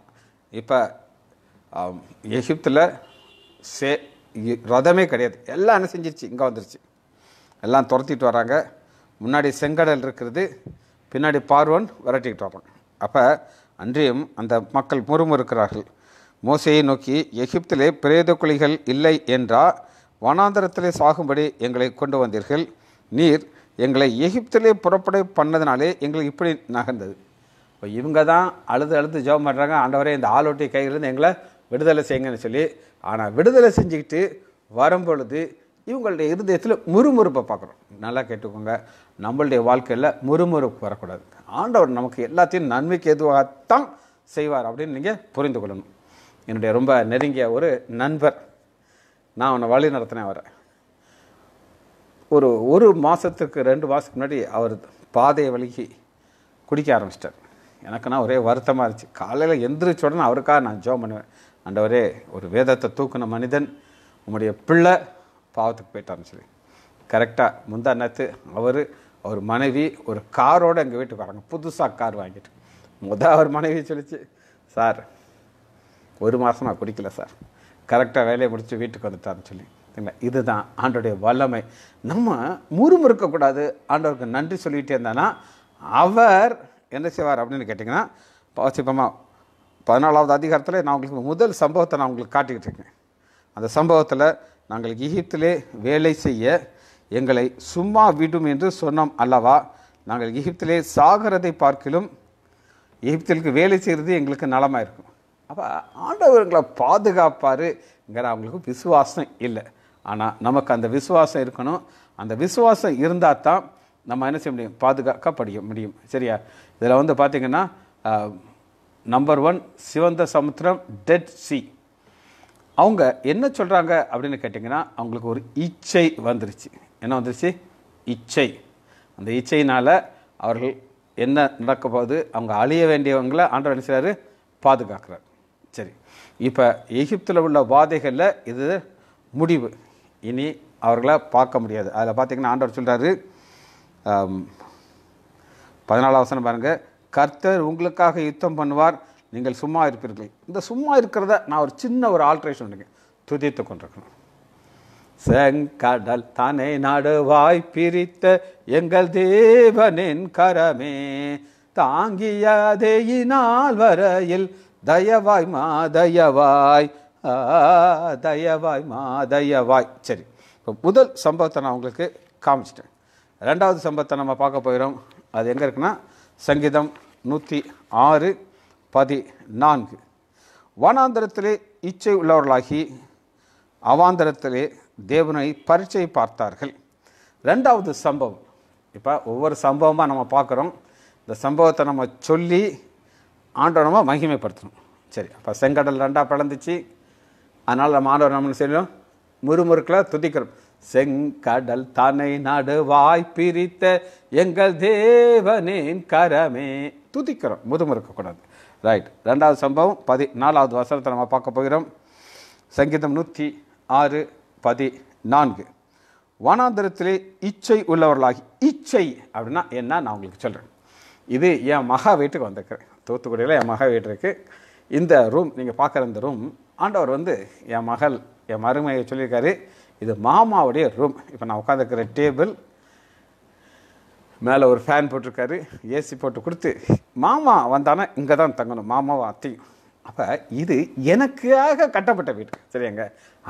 இப்போ எகிப்தில் சே ரதமே கிடையாது எல்லாம் என்ன செஞ்சிருச்சு இங்கே வந்துருச்சு எல்லாம் துரத்திட்டு வராங்க முன்னாடி செங்கடல் இருக்கிறது பின்னாடி பார்வன் விரட்டிக்கிட்டு வரான் அப்போ அன்றியும் அந்த மக்கள் முறுமுறுக்கிறார்கள் மோசையை நோக்கி எகிப்திலே பிரேத குழிகள் இல்லை என்றால் வனாந்தரத்திலே சாகும்படி எங்களை கொண்டு வந்தீர்கள் நீர் எங்களை எகிப்திலே புறப்படை பண்ணதுனாலே எங்களுக்கு இப்படி நகர்ந்தது இப்போ இவங்க தான் அழுது அழுது ஜெபம் பண்ணுறாங்க ஆண்டவரே இந்த ஆளோட்டி கையிலேருந்து எங்களை விடுதலை செய்யுங்கன்னு சொல்லி ஆனால் விடுதலை செஞ்சுக்கிட்டு வரும்பொழுது இவங்களுடைய இருதயத்தில் முறுமுறுப்பை பார்க்குறோம் நல்லா கேட்டுக்கோங்க நம்மளுடைய வாழ்க்கையில் முறுமுறுப்பு வரக்கூடாது ஆண்டவர் நமக்கு எல்லாத்தையும் நன்மைக்கு எதுவாகத்தான் செய்வார் அப்படின்னு நீங்கள் புரிந்து கொள்ளணும் என்னுடைய ரொம்ப நெருங்கிய ஒரு நண்பர் நான் அவனை வழி நடத்தினேன் அவரை ஒரு ஒரு மாதத்துக்கு ரெண்டு மாதத்துக்கு முன்னாடி அவர் பாதையை வலிக்கி குடிக்க ஆரம்பிச்சிட்டார் எனக்குன்னா ஒரே வருத்தமாக இருந்துச்சு காலையில் எந்திரிச்ச உடனே அவருக்காக நான் ஜோம் பண்ணுவேன் அண்டவரே ஒரு வேதத்தை தூக்கின மனிதன் உங்களுடைய பிள்ளை பாவத்துக்கு போயிட்டாருன்னு சொல்லி கரெக்டாக முந்தா நேற்று அவர் அவர் மனைவி ஒரு காரோடு எங்கள் வீட்டுக்கு வராங்க புதுசாக கார் வாங்கிட்டு முத அவர் மனைவி சொல்லிச்சு சார் ஒரு மாதம் நான் குடிக்கல சார் கரெக்டாக வேலையை முடித்து வீட்டுக்கு வந்துட்டான்னு சொல்லி இல்லை இதுதான் ஆண்டோடைய வல்லமை நம்ம முறுமுறுக்கக்கூடாது ஆண்டவருக்கு நன்றி சொல்லிகிட்டே இருந்தானா அவர் என்ன செய்வார் அப்படின்னு கேட்டிங்கன்னா வாசிப்பமாக பதினாலாவது அதிகாரத்தில் நான் உங்களுக்கு முதல் சம்பவத்தை நான் உங்களுக்கு காட்டிக்கிட்டு இருக்கேன் அந்த சம்பவத்தில் நாங்கள் எகிப்திலே வேலை செய்ய எங்களை சும்மா விடும் என்று சொன்னோம் அல்லவா நாங்கள் எகிப்திலே சாகிறதை பார்க்கிலும் எகிப்திலுக்கு வேலை செய்கிறது எங்களுக்கு நலமாக இருக்கும் அப்போ ஆண்டவர்களை பாதுகாப்பாருங்கிற அவங்களுக்கு விசுவாசம் இல்லை ஆனால் நமக்கு அந்த விசுவாசம் இருக்கணும் அந்த விசுவாசம் இருந்தால் தான் நம்ம என்ன செய்ய முடியும் பாதுகாக்க பாதுகாக்கப்படிய முடியும் சரியா இதில் வந்து பார்த்திங்கன்னா நம்பர் ஒன் சிவந்த சமுத்திரம் டெட் சி அவங்க என்ன சொல்கிறாங்க அப்படின்னு கேட்டிங்கன்னா அவங்களுக்கு ஒரு இச்சை வந்துருச்சு என்ன வந்துருச்சு இச்சை அந்த இச்சையினால் அவர்கள் என்ன நடக்க போகுது அவங்க அழிய வேண்டியவங்களை ஆண்டவர் என்ன செய்கிறாரு பாதுகாக்கிறார் சரி இப்போ எகிப்தில் உள்ள வாதைகளில் இது முடிவு இனி அவர்களை பார்க்க முடியாது அதில் பார்த்திங்கன்னா ஆண்டவர் சொல்கிறாரு பதினாலாம் வசனம் பாருங்கள் கர்த்தர் உங்களுக்காக யுத்தம் பண்ணுவார் நீங்கள் சும்மா இருப்பீர்கள் இந்த சும்மா இருக்கிறத நான் ஒரு சின்ன ஒரு ஆல்ட்ரேஷன் பண்ணுங்க துதித்து கொண்டிருக்கணும் செங்கடல் தனை வாய் பிரித்த எங்கள் தேவனின் கரமே தாங்கியதேயினால் வரையில் தயவாய் மா தயவாய் தயவாய் மா தயவாய் சரி இப்போ முதல் சம்பவத்தை நான் உங்களுக்கு காமிச்சிட்டேன் ரெண்டாவது சம்பவத்தை நம்ம பார்க்க போயிடும் அது எங்கே இருக்குன்னா சங்கீதம் நூற்றி ஆறு பதினான்கு வனாந்தரத்திலே இச்சை உள்ளவர்களாகி அவாந்தரத்திலே தேவனை பரீட்சை பார்த்தார்கள் ரெண்டாவது சம்பவம் இப்போ ஒவ்வொரு சம்பவமாக நம்ம பார்க்குறோம் இந்த சம்பவத்தை நம்ம சொல்லி ஆண்டவனமாக மகிமைப்படுத்தணும் சரி அப்போ செங்கடல் ரெண்டாக பிளந்துச்சு அதனால் நம்ம ஆண்டவர் நம்ம செய்யணும் முறுமுறுக்கில் துதிக்கிறோம் செங்கடல் தனை வாய் பிரித்த எங்கள் தேவனின் கரமே துதிக்கிறோம் முதுமுறுக்கக்கூடாது ரைட் ரெண்டாவது சம்பவம் பதி நாலாவது வசனத்தை நம்ம பார்க்க போகிறோம் சங்கீதம் நூற்றி ஆறு பதி நான்கு வனாந்திரத்திலே இச்சை உள்ளவர்களாகி இச்சை அப்படின்னா என்ன நான் உங்களுக்கு சொல்கிறேன் இது என் மகா வீட்டுக்கு வந்திருக்கிறேன் தூத்துக்குடியில் என் மக வீடு இருக்குது இந்த ரூம் நீங்கள் பார்க்குற இந்த ரூம் ஆண்டவர் வந்து என் மகள் என் மருமையை சொல்லியிருக்காரு இது மாமாவுடைய ரூம் இப்போ நான் உட்காந்துருக்கிற டேபிள் மேலே ஒரு ஃபேன் போட்டிருக்காரு ஏசி போட்டு கொடுத்து மாமா வந்தானே இங்கே தான் தங்கணும் மாமாவும் அத்தையும் அப்போ இது எனக்காக கட்டப்பட்ட வீடு சரியாங்க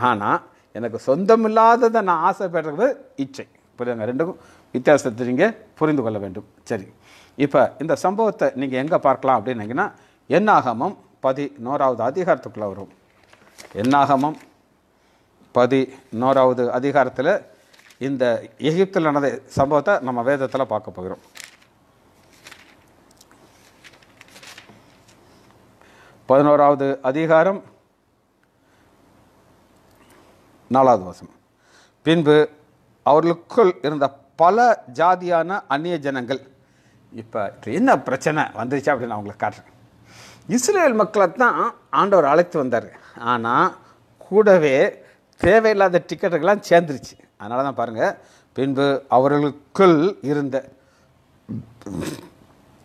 ஆனால் எனக்கு சொந்தம் இல்லாததை நான் ஆசைப்படுறது இச்சை புரியுதுங்க ரெண்டுக்கும் வித்தியாசத்தை நீங்கள் புரிந்து கொள்ள வேண்டும் சரி இப்போ இந்த சம்பவத்தை நீங்கள் எங்கே பார்க்கலாம் அப்படின்னீங்கன்னா என்னாகமம் பதி நோறாவது அதிகாரத்துக்குள்ளே வரும் என்னாகமம் பதி நோறாவது அதிகாரத்தில் இந்த எகிப்தில் நடந்த சம்பவத்தை நம்ம வேதத்தில் பார்க்க போகிறோம் பதினோராவது அதிகாரம் நாலாவது வசனம் பின்பு அவர்களுக்குள் இருந்த பல ஜாதியான அந்நிய ஜனங்கள் இப்போ என்ன பிரச்சனை வந்துருச்சு அப்படின்னு நான் உங்களுக்கு காட்டுறேன் இஸ்ரேல் மக்களை தான் ஆண்டவர் அழைத்து வந்தார் ஆனால் கூடவே தேவையில்லாத டிக்கெட்டுகள்லாம் சேர்ந்துருச்சு அதனால தான் பாருங்கள் பின்பு அவர்களுக்குள் இருந்த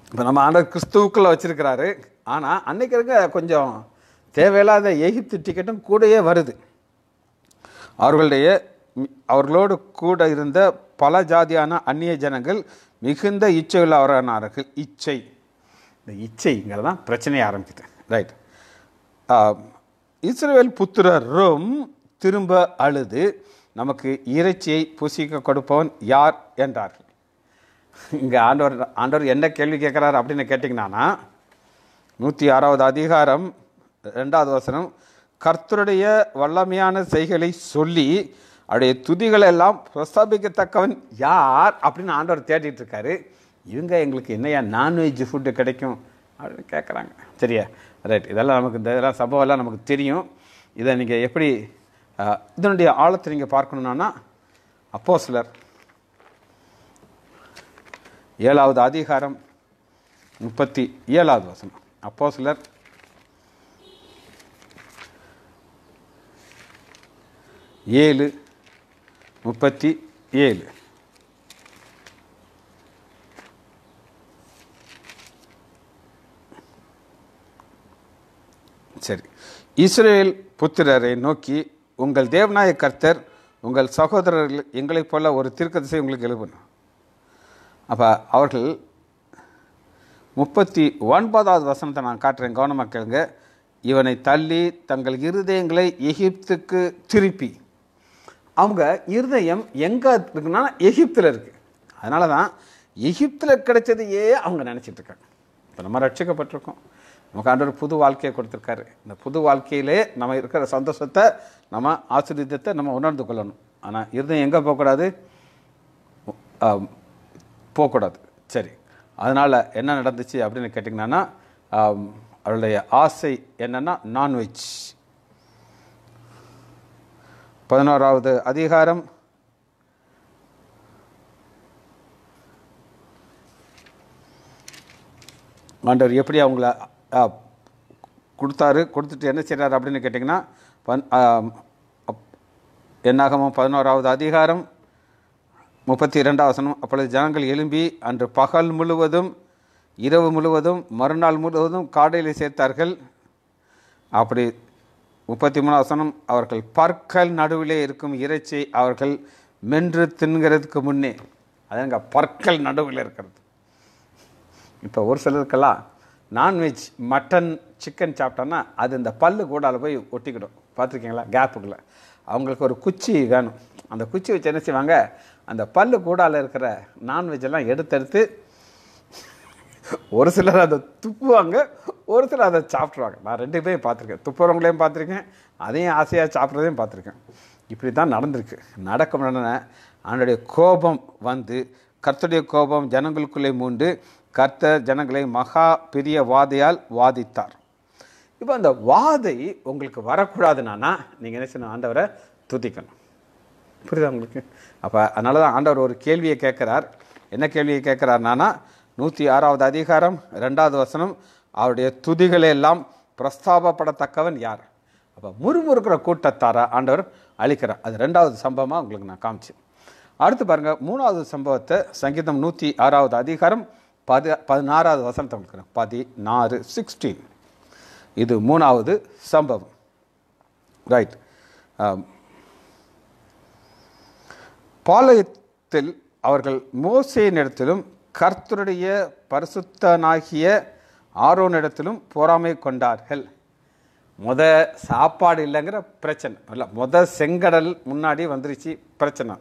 இப்போ நம்ம ஆண்டவர் கிறிஸ்துவுக்குள்ளே வச்சுருக்கிறாரு ஆனால் அன்றைக்கி இருக்க கொஞ்சம் தேவையில்லாத எகிப்து டிக்கெட்டும் கூடயே வருது அவர்களுடைய அவர்களோடு கூட இருந்த பல ஜாதியான அந்நிய ஜனங்கள் மிகுந்த இச்சை உள்ளவரானார்கள் இச்சை இந்த இச்சைங்கிறது தான் பிரச்சனையை ஆரம்பிக்குது ரைட் இஸ்ரேல் புத்திரரும் திரும்ப அழுது நமக்கு இறைச்சியை புசிக்க கொடுப்பவன் யார் என்றார்கள் இங்கே ஆண்டவர் ஆண்டவர் என்ன கேள்வி கேட்குறாரு அப்படின்னு கேட்டிங்கன்னா நூற்றி ஆறாவது அதிகாரம் ரெண்டாவது வசனம் கர்த்தருடைய வல்லமையான செய்களை சொல்லி அவருடைய துதிகளை எல்லாம் பிரஸ்தாபிக்கத்தக்கவன் யார் அப்படின்னு ஆண்டவர் தேடிட்டு இருக்காரு இவங்க எங்களுக்கு என்னையா நான்வெஜ் ஃபுட்டு கிடைக்கும் அப்படின்னு கேட்குறாங்க சரியா ரைட் இதெல்லாம் நமக்கு இந்த இதெல்லாம் சம்பவம்லாம் நமக்கு தெரியும் இதை நீங்கள் எப்படி இதனுடைய ஆழத்தை நீங்கள் பார்க்கணுன்னா அப்போ சிலர் ஏழாவது அதிகாரம் முப்பத்தி ஏழாவது வசனம் அப்போ சிலர் ஏழு முப்பத்தி ஏழு சரி இஸ்ரேல் புத்திரரை நோக்கி உங்கள் தேவநாய கர்த்தர் உங்கள் சகோதரர்கள் எங்களைப் போல ஒரு திருக்கதிசை உங்களுக்கு எழுப்பணும் அப்போ அவர்கள் முப்பத்தி ஒன்பதாவது வசனத்தை நான் காட்டுறேன் கவனமாக கேளுங்க இவனை தள்ளி தங்கள் இருதயங்களை எகிப்துக்கு திருப்பி அவங்க இருதயம் எங்கே இருக்குன்னா எகிப்தில் இருக்குது அதனால தான் எகிப்தில் கிடைச்சதையே அவங்க நினச்சிட்ருக்காங்க இப்போ நம்ம ரட்சிக்கப்பட்டிருக்கோம் நமக்கு ஆண்டவர் புது வாழ்க்கையை கொடுத்துருக்காரு இந்த புது வாழ்க்கையிலே நம்ம இருக்கிற சந்தோஷத்தை நம்ம ஆசிரியத்தை நம்ம உணர்ந்து கொள்ளணும் ஆனால் இருதயம் எங்கே போகக்கூடாது போகக்கூடாது சரி அதனால் என்ன நடந்துச்சு அப்படின்னு கேட்டிங்கன்னா அவளுடைய ஆசை என்னென்னா நான்வெஜ் பதினோராவது அதிகாரம் ஆண்டவர் எப்படி அவங்கள கொடுத்தாரு கொடுத்துட்டு என்ன செய்கிறார் அப்படின்னு கேட்டிங்கன்னா பன் என்னாகமோ பதினோராவது அதிகாரம் முப்பத்தி இரண்டாம் வசனம் அப்பொழுது ஜனங்கள் எழும்பி அன்று பகல் முழுவதும் இரவு முழுவதும் மறுநாள் முழுவதும் காடையில் சேர்த்தார்கள் அப்படி முப்பத்தி மூணு வசனம் அவர்கள் பற்கள் நடுவிலே இருக்கும் இறைச்சி அவர்கள் மென்று தின்கிறதுக்கு முன்னே அதுங்க பற்கள் நடுவில் இருக்கிறது இப்போ ஒரு சிலருக்கெல்லாம் நான்வெஜ் மட்டன் சிக்கன் சாப்பிட்டோன்னா அது இந்த பல்லு கூடால போய் ஒட்டிக்கிடும் பார்த்துருக்கீங்களா கேப்புக்குள்ளே அவங்களுக்கு ஒரு குச்சி வேணும் அந்த குச்சி வச்சு என்ன செய்வாங்க அந்த பல்லு கூடால இருக்கிற நான்வெஜ் எல்லாம் எடுத்தெடுத்து ஒரு சிலர் அதை துப்புவாங்க ஒரு சிலர் அதை சாப்பிட்ருவாங்க நான் ரெண்டு பேரும் பார்த்துருக்கேன் துப்புறவங்களையும் பார்த்துருக்கேன் அதையும் ஆசையாக சாப்பிட்றதையும் பார்த்துருக்கேன் இப்படி தான் நடந்திருக்கு நடக்கும் நடன அவனுடைய கோபம் வந்து கர்த்தருடைய கோபம் ஜனங்களுக்குள்ளே மூண்டு கர்த்தர் ஜனங்களை மகா பெரிய வாதையால் வாதித்தார் இப்போ அந்த வாதை உங்களுக்கு வரக்கூடாதுனானா நீங்கள் என்ன செய்யணும் ஆண்டவரை துதிக்கணும் புரியுதா உங்களுக்கு அப்போ அதனால தான் ஆண்டவர் ஒரு கேள்வியை கேட்குறார் என்ன கேள்வியை கேட்குறாருனா நூற்றி ஆறாவது அதிகாரம் ரெண்டாவது வசனம் அவருடைய துதிகளை எல்லாம் பிரஸ்தாபப்படத்தக்கவன் யார் அப்போ முறுமுறுக்கிற கூட்டத்தாரை ஆண்டவர் அழிக்கிறார் அது ரெண்டாவது சம்பவமாக உங்களுக்கு நான் காமிச்சேன் அடுத்து பாருங்கள் மூணாவது சம்பவத்தை சங்கீதம் நூற்றி ஆறாவது அதிகாரம் பதி பதினாறாவது வசனத்தை கொடுக்குறேன் பதினாறு சிக்ஸ்டீன் இது மூணாவது சம்பவம் ரைட் பாளையத்தில் அவர்கள் மோசையினிடத்திலும் கர்த்தருடைய பரிசுத்தனாகிய ஆரோனிடத்திலும் பொறாமை கொண்டார்கள் முத சாப்பாடு இல்லைங்கிற பிரச்சனை இல்லை முத செங்கடல் முன்னாடி வந்துருச்சு பிரச்சனை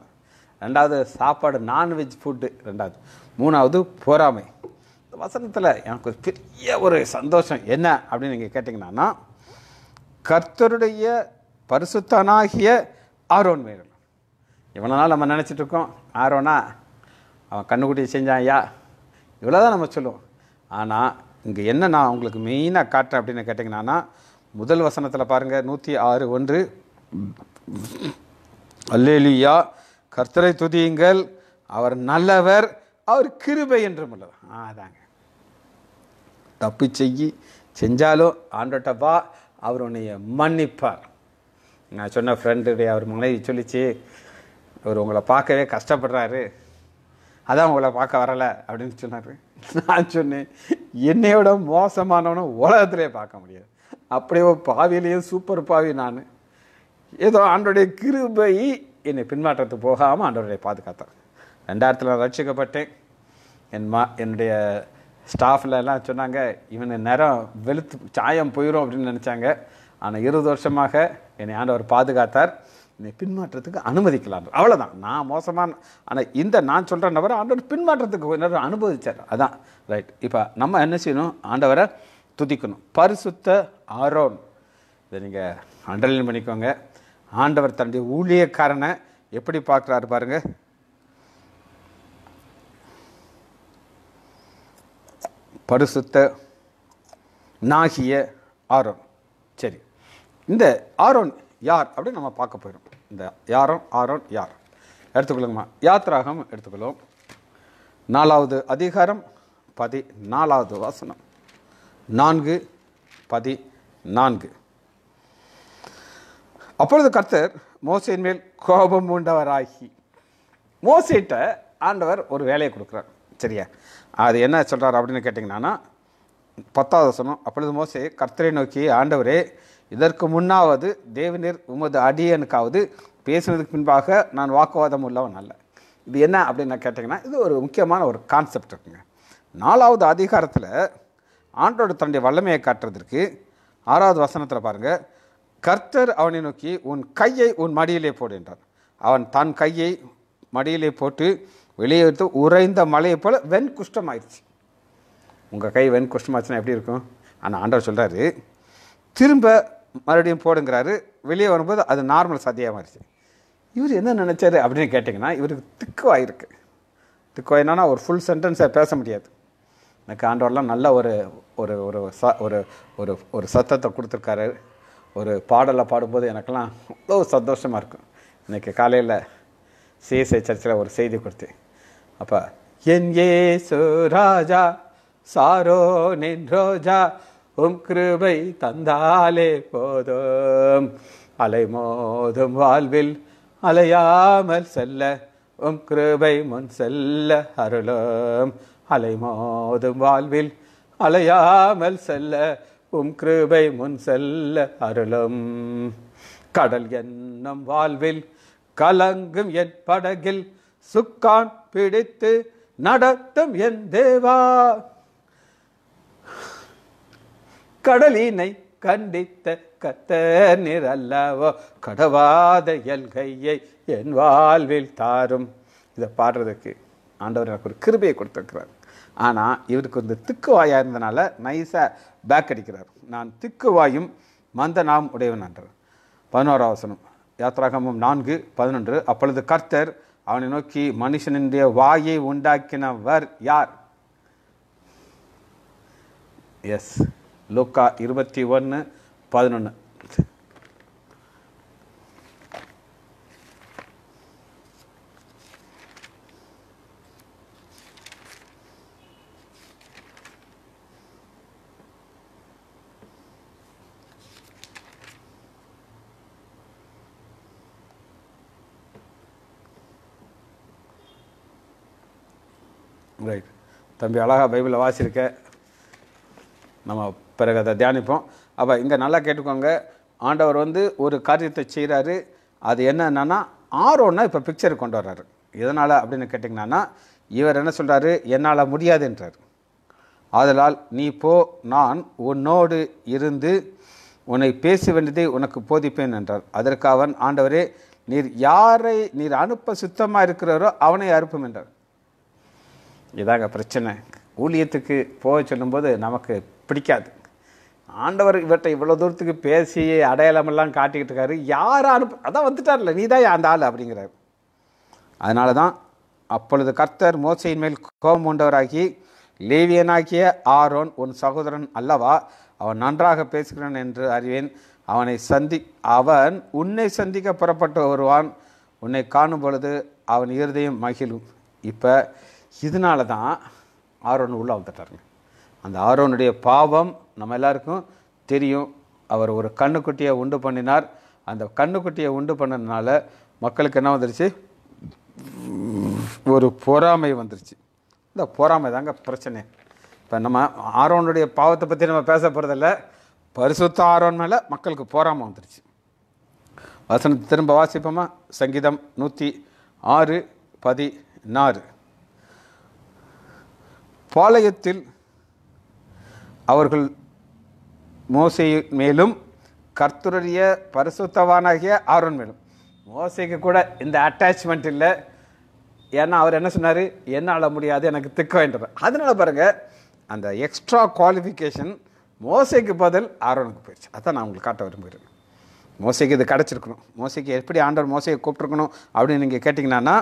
ரெண்டாவது சாப்பாடு நான்வெஜ் ஃபுட்டு ரெண்டாவது மூணாவது பொறாமை இந்த வசனத்தில் எனக்கு பெரிய ஒரு சந்தோஷம் என்ன அப்படின்னு நீங்கள் கேட்டிங்கன்னா கர்த்தருடைய பரிசுத்தனாகிய ஆரோன் மேலும் இவ்வளோ நாள் நம்ம நினச்சிட்ருக்கோம் ஆரோனா அவன் கண்ணுக்குட்டி செஞ்சான் ஐயா இவ்வளோ தான் நம்ம சொல்லுவோம் ஆனால் இங்கே என்ன நான் உங்களுக்கு மெயினாக காட்டுறேன் அப்படின்னு கேட்டிங்கன்னா முதல் வசனத்தில் பாருங்கள் நூற்றி ஆறு ஒன்று அல்லேலியா கர்த்தரை துதியுங்கள் அவர் நல்லவர் அவர் கிருபை என்றும் உள்ளவர் அதாங்க தப்பு செய்யி செஞ்சாலும் ஆண்டோட்ட வா அவர் உன்னைய மன்னிப்பார் நான் சொன்ன ஃப்ரெண்டுடைய அவர் மனைவி சொல்லிச்சு அவர் உங்களை பார்க்கவே கஷ்டப்படுறாரு அதான் உங்களை பார்க்க வரலை அப்படின்னு சொன்னார் நான் சொன்னேன் என்னையோட மோசமானவனும் உலகத்திலே பார்க்க முடியாது அப்படியே பாவியிலேயே சூப்பர் பாவி நான் ஏதோ ஆண்டோடைய கிருபை என்னை பின்மாற்றத்து போகாமல் ஆண்டோடைய பாதுகாத்தேன் ரெண்டாயிரத்தில் நான் ரட்சிக்கப்பட்டேன் என் மா என்னுடைய ஸ்டாஃபில் எல்லாம் சொன்னாங்க இவனை நேரம் வெளுத்து சாயம் போயிடும் அப்படின்னு நினச்சாங்க ஆனால் இருபது வருஷமாக என்னை ஆண்டவர் பாதுகாத்தார் என்னை பின்மாற்றத்துக்கு அனுமதிக்கலாம் அவ்வளோதான் நான் மோசமான ஆனால் இந்த நான் சொல்கிற நபரை ஆண்டவர் பின்மாற்றத்துக்கு நேரம் அனுபவித்தார் அதான் ரைட் இப்போ நம்ம என்ன செய்யணும் ஆண்டவரை துதிக்கணும் பரிசுத்த ஆரோன் இதை நீங்கள் அண்டர்லைன் பண்ணிக்கோங்க ஆண்டவர் தன்னுடைய ஊழியக்காரனை எப்படி பார்க்குறாரு பாருங்கள் பரிசுத்த நாகிய ஆரோன் சரி இந்த ஆரோன் யார் அப்படின்னு நம்ம பார்க்க போயிடும் இந்த யாரோ ஆரோன் யார் எடுத்துக்கொள்ளுங்கம்மா யாத்ராகம் எடுத்துக்கொள்ளும் நாலாவது அதிகாரம் பதி நாலாவது வாசனம் நான்கு பதி நான்கு அப்பொழுது கர்த்தர் மோசையின் மேல் கோபம் உண்டவராகி மோசிட்ட ஆண்டவர் ஒரு வேலையை கொடுக்குறார் சரியா அது என்ன சொல்கிறார் அப்படின்னு கேட்டிங்கன்னா பத்தாவது வசனம் அப்பொழுது மோசி கர்த்தரை நோக்கி ஆண்டவரே இதற்கு முன்னாவது தேவநீர் உமது அடியனுக்காவது பேசினதுக்கு பின்பாக நான் வாக்குவாதம் உள்ளவன் அல்ல இது என்ன அப்படின்னு கேட்டிங்கன்னா இது ஒரு முக்கியமான ஒரு கான்செப்ட் இருக்குங்க நாலாவது அதிகாரத்தில் ஆண்டோடு தன்னுடைய வல்லமையை காட்டுறதற்கு ஆறாவது வசனத்தில் பாருங்கள் கர்த்தர் அவனை நோக்கி உன் கையை உன் மடியிலே போடு என்றார் அவன் தன் கையை மடியிலே போட்டு வெளியே எடுத்து உறைந்த மலையை போல் வெண் ஆயிடுச்சு உங்கள் கை வெண் ஆச்சுன்னா எப்படி இருக்கும் ஆனால் ஆண்டவர் சொல்கிறாரு திரும்ப மறுபடியும் போடுங்கிறாரு வெளியே வரும்போது அது நார்மல் சதியாக மாறிச்சு இவர் என்ன நினச்சாரு அப்படின்னு கேட்டிங்கன்னா இவருக்கு திக்குவாயிருக்கு என்னன்னா ஒரு ஃபுல் சென்டென்ஸை பேச முடியாது எனக்கு ஆண்டவரெலாம் நல்ல ஒரு ஒரு ஒரு ச ஒரு ஒரு ஒரு சத்தத்தை கொடுத்துருக்காரு ஒரு பாடலை பாடும்போது எனக்கெல்லாம் அவ்வளோ சந்தோஷமாக இருக்கும் இன்றைக்கி காலையில் சிஎஸ்ஐ சர்ச்சில் ஒரு செய்தி கொடுத்து அப்போ என் ஏ சுராஜா சாரோ நின் ரோஜா உம் கிருபை தந்தாலே போதும் அலைமோதும் வாழ்வில் அலையாமல் செல்ல உம் கிருபை முன் செல்ல அருளும் அலைமோதும் வாழ்வில் அலையாமல் செல்ல உம் கிருபை முன் செல்ல அருளும் கடல் என்னும் வாழ்வில் கலங்கும் என் படகில் சுக்கான் பிடித்து நடத்தும் என் தேவா கடலினை கண்டித்த கத்த நிரல்லவோ கடவாத எல்கையை என் வாழ்வில் தாரும் இதை பாடுறதுக்கு ஆண்டவர் எனக்கு ஒரு கிருபையை கொடுத்துருக்கிறார் ஆனால் இவருக்கு வந்து திக்கு வாயாக இருந்தனால நைஸாக பேக் அடிக்கிறார் நான் திக்கு வாயும் மந்த நாம் உடையவன் என்றார் பதினோராவசனம் யாத்ராகமம் நான்கு பதினொன்று அப்பொழுது கர்த்தர் அவனை நோக்கி மனுஷனுடைய வாயை உண்டாக்கினவர் யார் எஸ் லூக்கா இருபத்தி ஒன்று பதினொன்று ரைட் தம்பி அழகாக பைபிளை வாசியிருக்க நம்ம பிறகு அதை தியானிப்போம் அப்போ இங்கே நல்லா கேட்டுக்கோங்க ஆண்டவர் வந்து ஒரு காரியத்தை செய்கிறாரு அது என்னென்னா ஆரோன்னா இப்போ பிக்சர் கொண்டு வர்றாரு எதனால் அப்படின்னு கேட்டிங்கன்னா இவர் என்ன சொல்கிறாரு என்னால் முடியாதுன்றார் ஆதலால் நீ போ நான் உன்னோடு இருந்து உன்னை பேச வேண்டியதை உனக்கு போதிப்பேன் என்றார் அதற்கு அவன் ஆண்டவரே நீர் யாரை நீர் அனுப்ப சுத்தமாக இருக்கிறாரோ அவனை அனுப்பும் என்றார் இதாங்க பிரச்சனை ஊழியத்துக்கு போக சொல்லும்போது நமக்கு பிடிக்காது ஆண்டவர் இவர்கிட்ட இவ்வளோ தூரத்துக்கு பேசி அடையாளமெல்லாம் காட்டிக்கிட்டு இருக்காரு யார் அனுப்ப அதான் வந்துட்டார்ல நீ தான் அந்த ஆள் அப்படிங்கிறார் அதனால தான் அப்பொழுது கர்த்தர் மோசையின் மேல் கோபம் கொண்டவராகி லேவியனாகிய ஆரோன் உன் சகோதரன் அல்லவா அவன் நன்றாக பேசுகிறான் என்று அறிவேன் அவனை சந்தி அவன் உன்னை சந்திக்க புறப்பட்டு வருவான் உன்னை காணும் பொழுது அவன் இருதயம் மகிழும் இப்போ இதனால தான் ஆரோன் உள்ளே வந்துட்டாருங்க அந்த ஆரோனுடைய பாவம் நம்ம எல்லாருக்கும் தெரியும் அவர் ஒரு கண்ணுக்குட்டியை உண்டு பண்ணினார் அந்த கண்ணுக்குட்டியை உண்டு பண்ணதுனால மக்களுக்கு என்ன வந்துருச்சு ஒரு பொறாமை வந்துருச்சு இந்த பொறாமை தாங்க பிரச்சனை இப்போ நம்ம ஆரோனுடைய பாவத்தை பற்றி நம்ம பேச போகிறதில்ல பரிசுத்த ஆரோன் மேலே மக்களுக்கு பொறாமை வந்துருச்சு வசனத்தை திரும்ப வாசிப்போமா சங்கீதம் நூற்றி ஆறு பதினாறு பாளையத்தில் அவர்கள் மோசை மேலும் கர்த்தருடைய பரிசுத்தவானாகிய ஆர்வன் மேலும் மோசைக்கு கூட இந்த அட்டாச்மெண்ட் இல்லை ஏன்னா அவர் என்ன சொன்னார் என்னால் முடியாது எனக்கு திக்க வேண்டார் அதனால் பாருங்கள் அந்த எக்ஸ்ட்ரா குவாலிஃபிகேஷன் மோசைக்கு பதில் ஆரோனுக்கு போயிடுச்சு அதான் நான் உங்களுக்கு காட்ட விரும்புகிறேன் மோசைக்கு இது கிடச்சிருக்கணும் மோசைக்கு எப்படி ஆண்டவர் மோசையை கூப்பிட்ருக்கணும் அப்படின்னு நீங்கள் கேட்டிங்கன்னா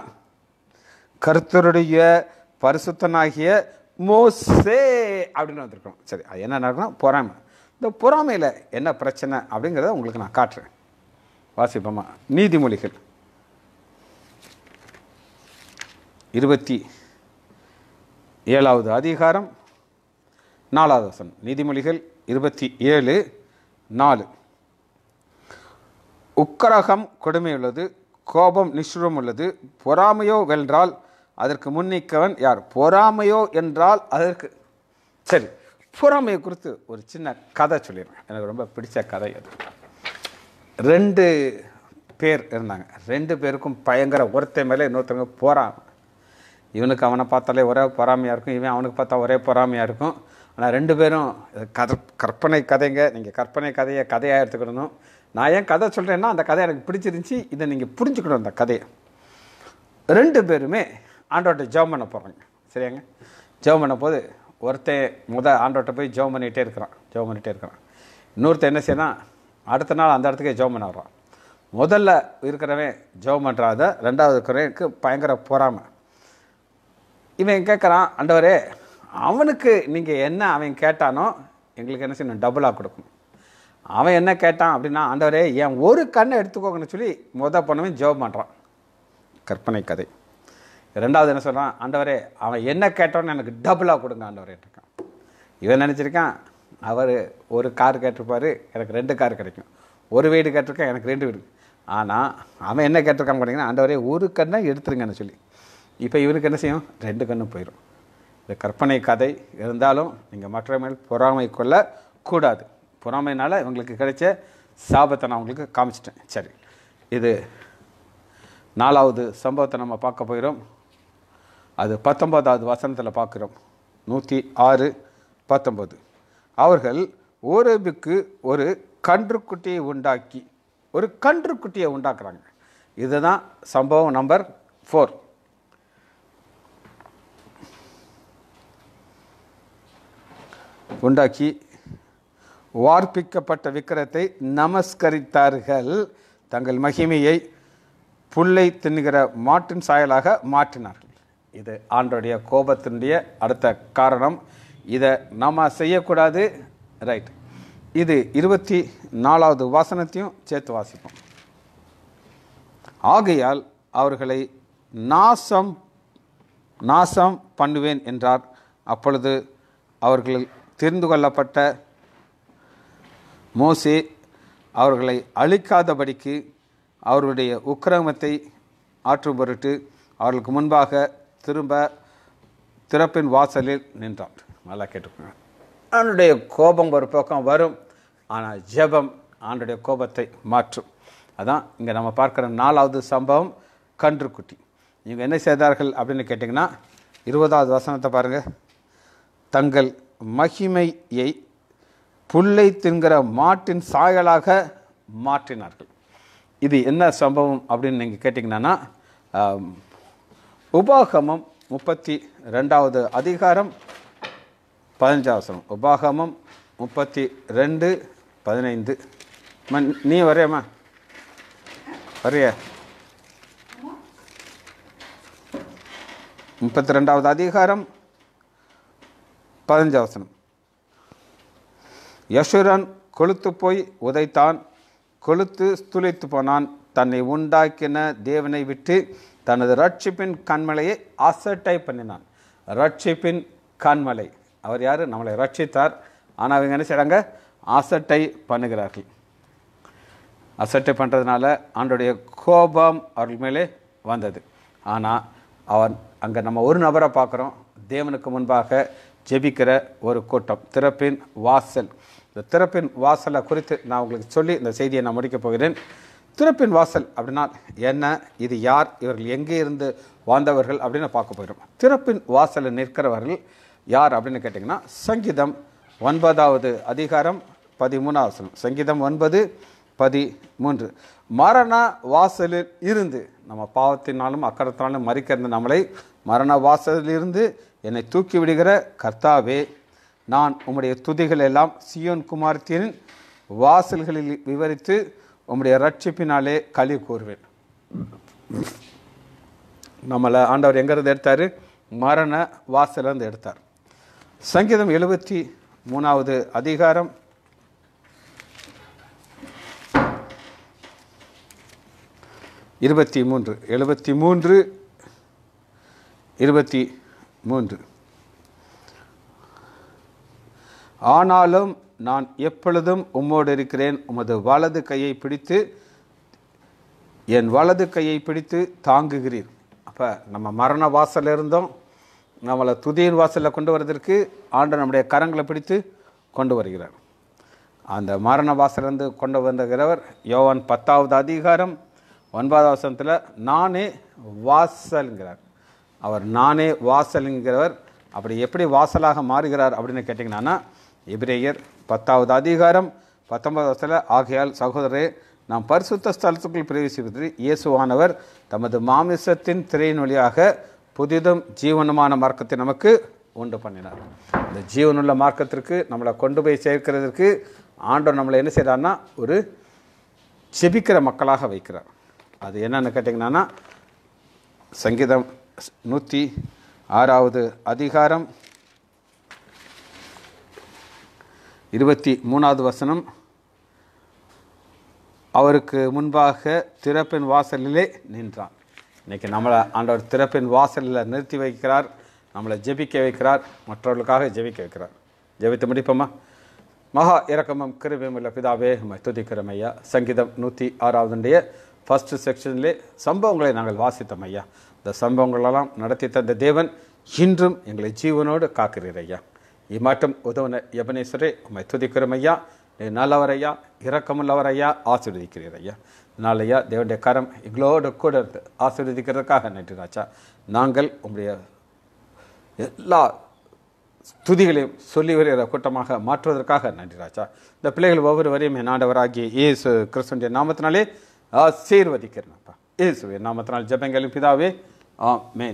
கருத்தருடைய பரிசுத்தனாகிய மோசே அப்படின்னு வந்திருக்கோம் சரி அது என்ன நடக்கணும் பொறாமை இந்த பொறாமையில் என்ன பிரச்சனை அப்படிங்கிறத உங்களுக்கு நான் காட்டுறேன் வாசிப்போமா நீதிமொழிகள் இருபத்தி ஏழாவது அதிகாரம் நாலாவது வசனம் நீதிமொழிகள் இருபத்தி ஏழு நாலு உக்கரகம் கொடுமை உள்ளது கோபம் நிஷ்ரம் உள்ளது பொறாமையோ வென்றால் அதற்கு முன்னிக்கவன் யார் பொறாமையோ என்றால் அதற்கு சரி பொறாமையை குறித்து ஒரு சின்ன கதை சொல்லிடுறேன் எனக்கு ரொம்ப பிடிச்ச கதை அது ரெண்டு பேர் இருந்தாங்க ரெண்டு பேருக்கும் பயங்கர ஒருத்தன் மேலே இன்னொருத்தவங்க போகிறான் இவனுக்கு அவனை பார்த்தாலே ஒரே பொறாமையாக இருக்கும் இவன் அவனுக்கு பார்த்தா ஒரே பொறாமையாக இருக்கும் ஆனால் ரெண்டு பேரும் கதை கற்பனை கதைங்க நீங்கள் கற்பனை கதையை கதையாக எடுத்துக்கிடணும் நான் ஏன் கதை சொல்கிறேன்னா அந்த கதை எனக்கு பிடிச்சிருந்துச்சி இதை நீங்கள் புரிஞ்சுக்கணும் அந்த கதையை ரெண்டு பேருமே ஆண்டோட்ட ஜெபம் பண்ண போகிறேங்க சரியாங்க ஜெபம் பண்ண போது ஒருத்தன் முத ஆண்டோட்ட போய் ஜெபம் பண்ணிகிட்டே இருக்கிறான் ஜெபம் பண்ணிகிட்டே இருக்கிறான் இன்னொருத்தன் என்ன செய்யணும் அடுத்த நாள் அந்த இடத்துக்கே ஜெபம் பண்ண வர்றான் முதல்ல இருக்கிறவன் ஜெபம் பண்ணுறாத ரெண்டாவது இருக்கிறவனுக்கு பயங்கர பொறாமல் இவன் கேட்குறான் ஆண்டவரே அவனுக்கு நீங்கள் என்ன அவன் கேட்டானோ எங்களுக்கு என்ன செய்யணும் டபுளாக கொடுக்கணும் அவன் என்ன கேட்டான் அப்படின்னா ஆண்டவரே என் ஒரு கண்ணை எடுத்துக்கோங்கன்னு சொல்லி முதல் பொண்ணவன் ஜோப் பண்ணுறான் கற்பனை கதை ரெண்டாவது என்ன சொல்கிறான் ஆண்டவரே அவன் என்ன கேட்டோன்னு எனக்கு டபுளாக கொடுங்க ஆண்டவரே இருக்கான் இவன் நினச்சிருக்கான் அவர் ஒரு கார் கேட்டிருப்பார் எனக்கு ரெண்டு கார் கிடைக்கும் ஒரு வீடு கேட்டிருக்கேன் எனக்கு ரெண்டு வீடு ஆனால் அவன் என்ன கேட்டிருக்கான் பார்த்தீங்கன்னா ஆண்டவரே ஒரு கண்ணை எடுத்துருங்கன்னு சொல்லி இப்போ இவனுக்கு என்ன செய்யும் ரெண்டு கண்ணும் போயிடும் இந்த கற்பனை கதை இருந்தாலும் நீங்கள் மற்ற மேல் பொறாமை கொள்ள கூடாது பொறாமைனால் இவங்களுக்கு கிடைச்ச சாபத்தை நான் உங்களுக்கு காமிச்சிட்டேன் சரி இது நாலாவது சம்பவத்தை நம்ம பார்க்க போயிடும் அது பத்தொன்பதாவது வசனத்தில் பார்க்குறோம் நூற்றி ஆறு பத்தொம்பது அவர்கள் ஓரேபுக்கு ஒரு கன்றுக்குட்டியை உண்டாக்கி ஒரு கன்றுக்குட்டியை உண்டாக்குறாங்க இதுதான் சம்பவம் நம்பர் ஃபோர் உண்டாக்கி வார்ப்பிக்கப்பட்ட விக்கிரத்தை நமஸ்கரித்தார்கள் தங்கள் மகிமையை புல்லை தின்னுகிற மாட்டின் சாயலாக மாற்றினார்கள் இது ஆண்டோடைய கோபத்தினுடைய அடுத்த காரணம் இதை நாம் செய்யக்கூடாது ரைட் இது இருபத்தி நாலாவது வாசனத்தையும் சேர்த்து வாசிப்போம் ஆகையால் அவர்களை நாசம் நாசம் பண்ணுவேன் என்றார் அப்பொழுது அவர்கள் தெரிந்து கொள்ளப்பட்ட மோசே அவர்களை அழிக்காதபடிக்கு அவருடைய உக்கிரமத்தை ஆற்றும் பொருட்டு அவர்களுக்கு முன்பாக திரும்ப திறப்பின் வாசலில் நின்றான் நல்லா கேட்டுக்கோங்க ஆண்டுடைய கோபம் ஒரு பக்கம் வரும் ஆனால் ஜபம் ஆண்டுடைய கோபத்தை மாற்றும் அதான் இங்கே நம்ம பார்க்குற நாலாவது சம்பவம் கன்றுக்குட்டி இவங்க என்ன செய்தார்கள் அப்படின்னு கேட்டிங்கன்னா இருபதாவது வசனத்தை பாருங்கள் தங்கள் மகிமையை புல்லை தின்கிற மாட்டின் சாயலாக மாற்றினார்கள் இது என்ன சம்பவம் அப்படின்னு நீங்கள் கேட்டிங்கன்னா உபாகமம் முப்பத்தி ரெண்டாவது அதிகாரம் பதினஞ்சாவசனம் உபாகமம் முப்பத்தி ரெண்டு பதினைந்து மண் நீ வரையம்மா வரைய முப்பத்தி ரெண்டாவது அதிகாரம் பதினஞ்சாவசனம் யசுரன் கொளுத்து போய் உதைத்தான் கொளுத்து ஸ்துளைத்து போனான் தன்னை உண்டாக்கின தேவனை விட்டு தனது ரட்சிப்பின் கண்மலையை அசட்டை பண்ணினான் ரட்சிப்பின் கண்மலை அவர் யார் நம்மளை ரட்சித்தார் ஆனால் அவங்க என்ன செய்றாங்க அசட்டை பண்ணுகிறார்கள் அசட்டை பண்ணுறதுனால அவனுடைய கோபம் அவர்கள் மேலே வந்தது ஆனால் அவன் அங்கே நம்ம ஒரு நபரை பார்க்குறோம் தேவனுக்கு முன்பாக ஜெபிக்கிற ஒரு கூட்டம் திறப்பின் வாசல் இந்த திறப்பின் வாசலை குறித்து நான் உங்களுக்கு சொல்லி இந்த செய்தியை நான் முடிக்கப் போகிறேன் திறப்பின் வாசல் அப்படின்னா என்ன இது யார் இவர்கள் எங்கே இருந்து வாழ்ந்தவர்கள் அப்படின்னு பார்க்க போயிடும் திறப்பின் வாசலில் நிற்கிறவர்கள் யார் அப்படின்னு கேட்டிங்கன்னா சங்கீதம் ஒன்பதாவது அதிகாரம் பதிமூணாவது வசனம் சங்கீதம் ஒன்பது பதிமூன்று மரண வாசலில் இருந்து நம்ம பாவத்தினாலும் அக்கறத்தினாலும் மறிக்கிற நம்மளை மரண வாசலில் இருந்து என்னை தூக்கி விடுகிற கர்த்தாவே நான் உம்முடைய துதிகள் எல்லாம் சியோன் குமார்த்தியின் வாசல்களில் விவரித்து உம்முடைய ரட்சிப்பினாலே களி கூறுவேன் நம்மளை ஆண்டவர் எங்கேருந்து எடுத்தார் மரண வாசலேருந்து எடுத்தார் சங்கீதம் எழுபத்தி மூணாவது அதிகாரம் இருபத்தி மூன்று எழுபத்தி மூன்று இருபத்தி மூன்று ஆனாலும் நான் எப்பொழுதும் உம்மோடு இருக்கிறேன் உமது வலது கையை பிடித்து என் வலது கையை பிடித்து தாங்குகிறீர் அப்போ நம்ம மரண வாசலில் இருந்தோம் நம்மளை துதியின் வாசலில் கொண்டு வர்றதற்கு ஆண்டு நம்முடைய கரங்களை பிடித்து கொண்டு வருகிறார் அந்த மரண வாசலிருந்து கொண்டு வந்துகிறவர் யோவான் பத்தாவது அதிகாரம் ஒன்பதாவது வசனத்தில் நானே வாசல்ங்கிறார் அவர் நானே வாசல்ங்கிறவர் அப்படி எப்படி வாசலாக மாறுகிறார் அப்படின்னு கேட்டிங்கன்னா எபிரேயர் பத்தாவது அதிகாரம் பத்தொன்பது வருஷத்தில் ஆகையால் சகோதரரே நாம் பரிசுத்த ஸ்தலத்துக்குள் பிரவேசிப்பதில் இயேசுவானவர் தமது மாமிசத்தின் திரையின் வழியாக புதிதும் ஜீவனமான மார்க்கத்தை நமக்கு உண்டு பண்ணினார் இந்த ஜீவனுள்ள மார்க்கத்திற்கு நம்மளை கொண்டு போய் சேர்க்கிறதுக்கு ஆண்டவர் நம்மளை என்ன செய்கிறான்னா ஒரு செபிக்கிற மக்களாக வைக்கிறார் அது என்னென்னு கேட்டிங்கன்னா சங்கீதம் நூற்றி ஆறாவது அதிகாரம் இருபத்தி மூணாவது வசனம் அவருக்கு முன்பாக திறப்பின் வாசலிலே நின்றான் இன்றைக்கி நம்மளை ஆண்டவர் திறப்பின் வாசலில் நிறுத்தி வைக்கிறார் நம்மளை ஜெபிக்க வைக்கிறார் மற்றவர்களுக்காக ஜெபிக்க வைக்கிறார் ஜெபித்து முடிப்போமா மகா இறக்கமம் கிருபம் உள்ள பிதாவே துதிக்கிறோம் ஐயா சங்கீதம் நூற்றி ஆறாவதுடைய ஃபஸ்ட்டு செக்ஷன்லே சம்பவங்களை நாங்கள் வாசித்தோம் ஐயா இந்த சம்பவங்களெல்லாம் நடத்தி தந்த தேவன் இன்றும் எங்களை ஜீவனோடு காக்கிறீர் ஐயா இமாட்டம் உதவுன யபனேஸ்வரே உமை துதிக்கிறோம் ஐயா நல்லவரையா இரக்கமுள்ளவரையா ஆசீர்வதிக்கிறீர் ஐயா நாளையா தேவனுடைய கரம் எங்களோட கூட இருந்து ஆசீர்வதிக்கிறதுக்காக நன்றி ராஜா நாங்கள் உங்களுடைய எல்லா துதிகளையும் சொல்லி வருகிற கூட்டமாக மாற்றுவதற்காக நன்றி ராஜா இந்த பிள்ளைகள் வரையும் என் ஆண்டவராகிய இயேசு கிறிஸ்துடைய நாமத்தினாலே ஆசீர்வதிக்கிறேன்ப்பா இயேசுவின் நாமத்தினால் ஜபங்களும் பிதாவே ஆ மேன்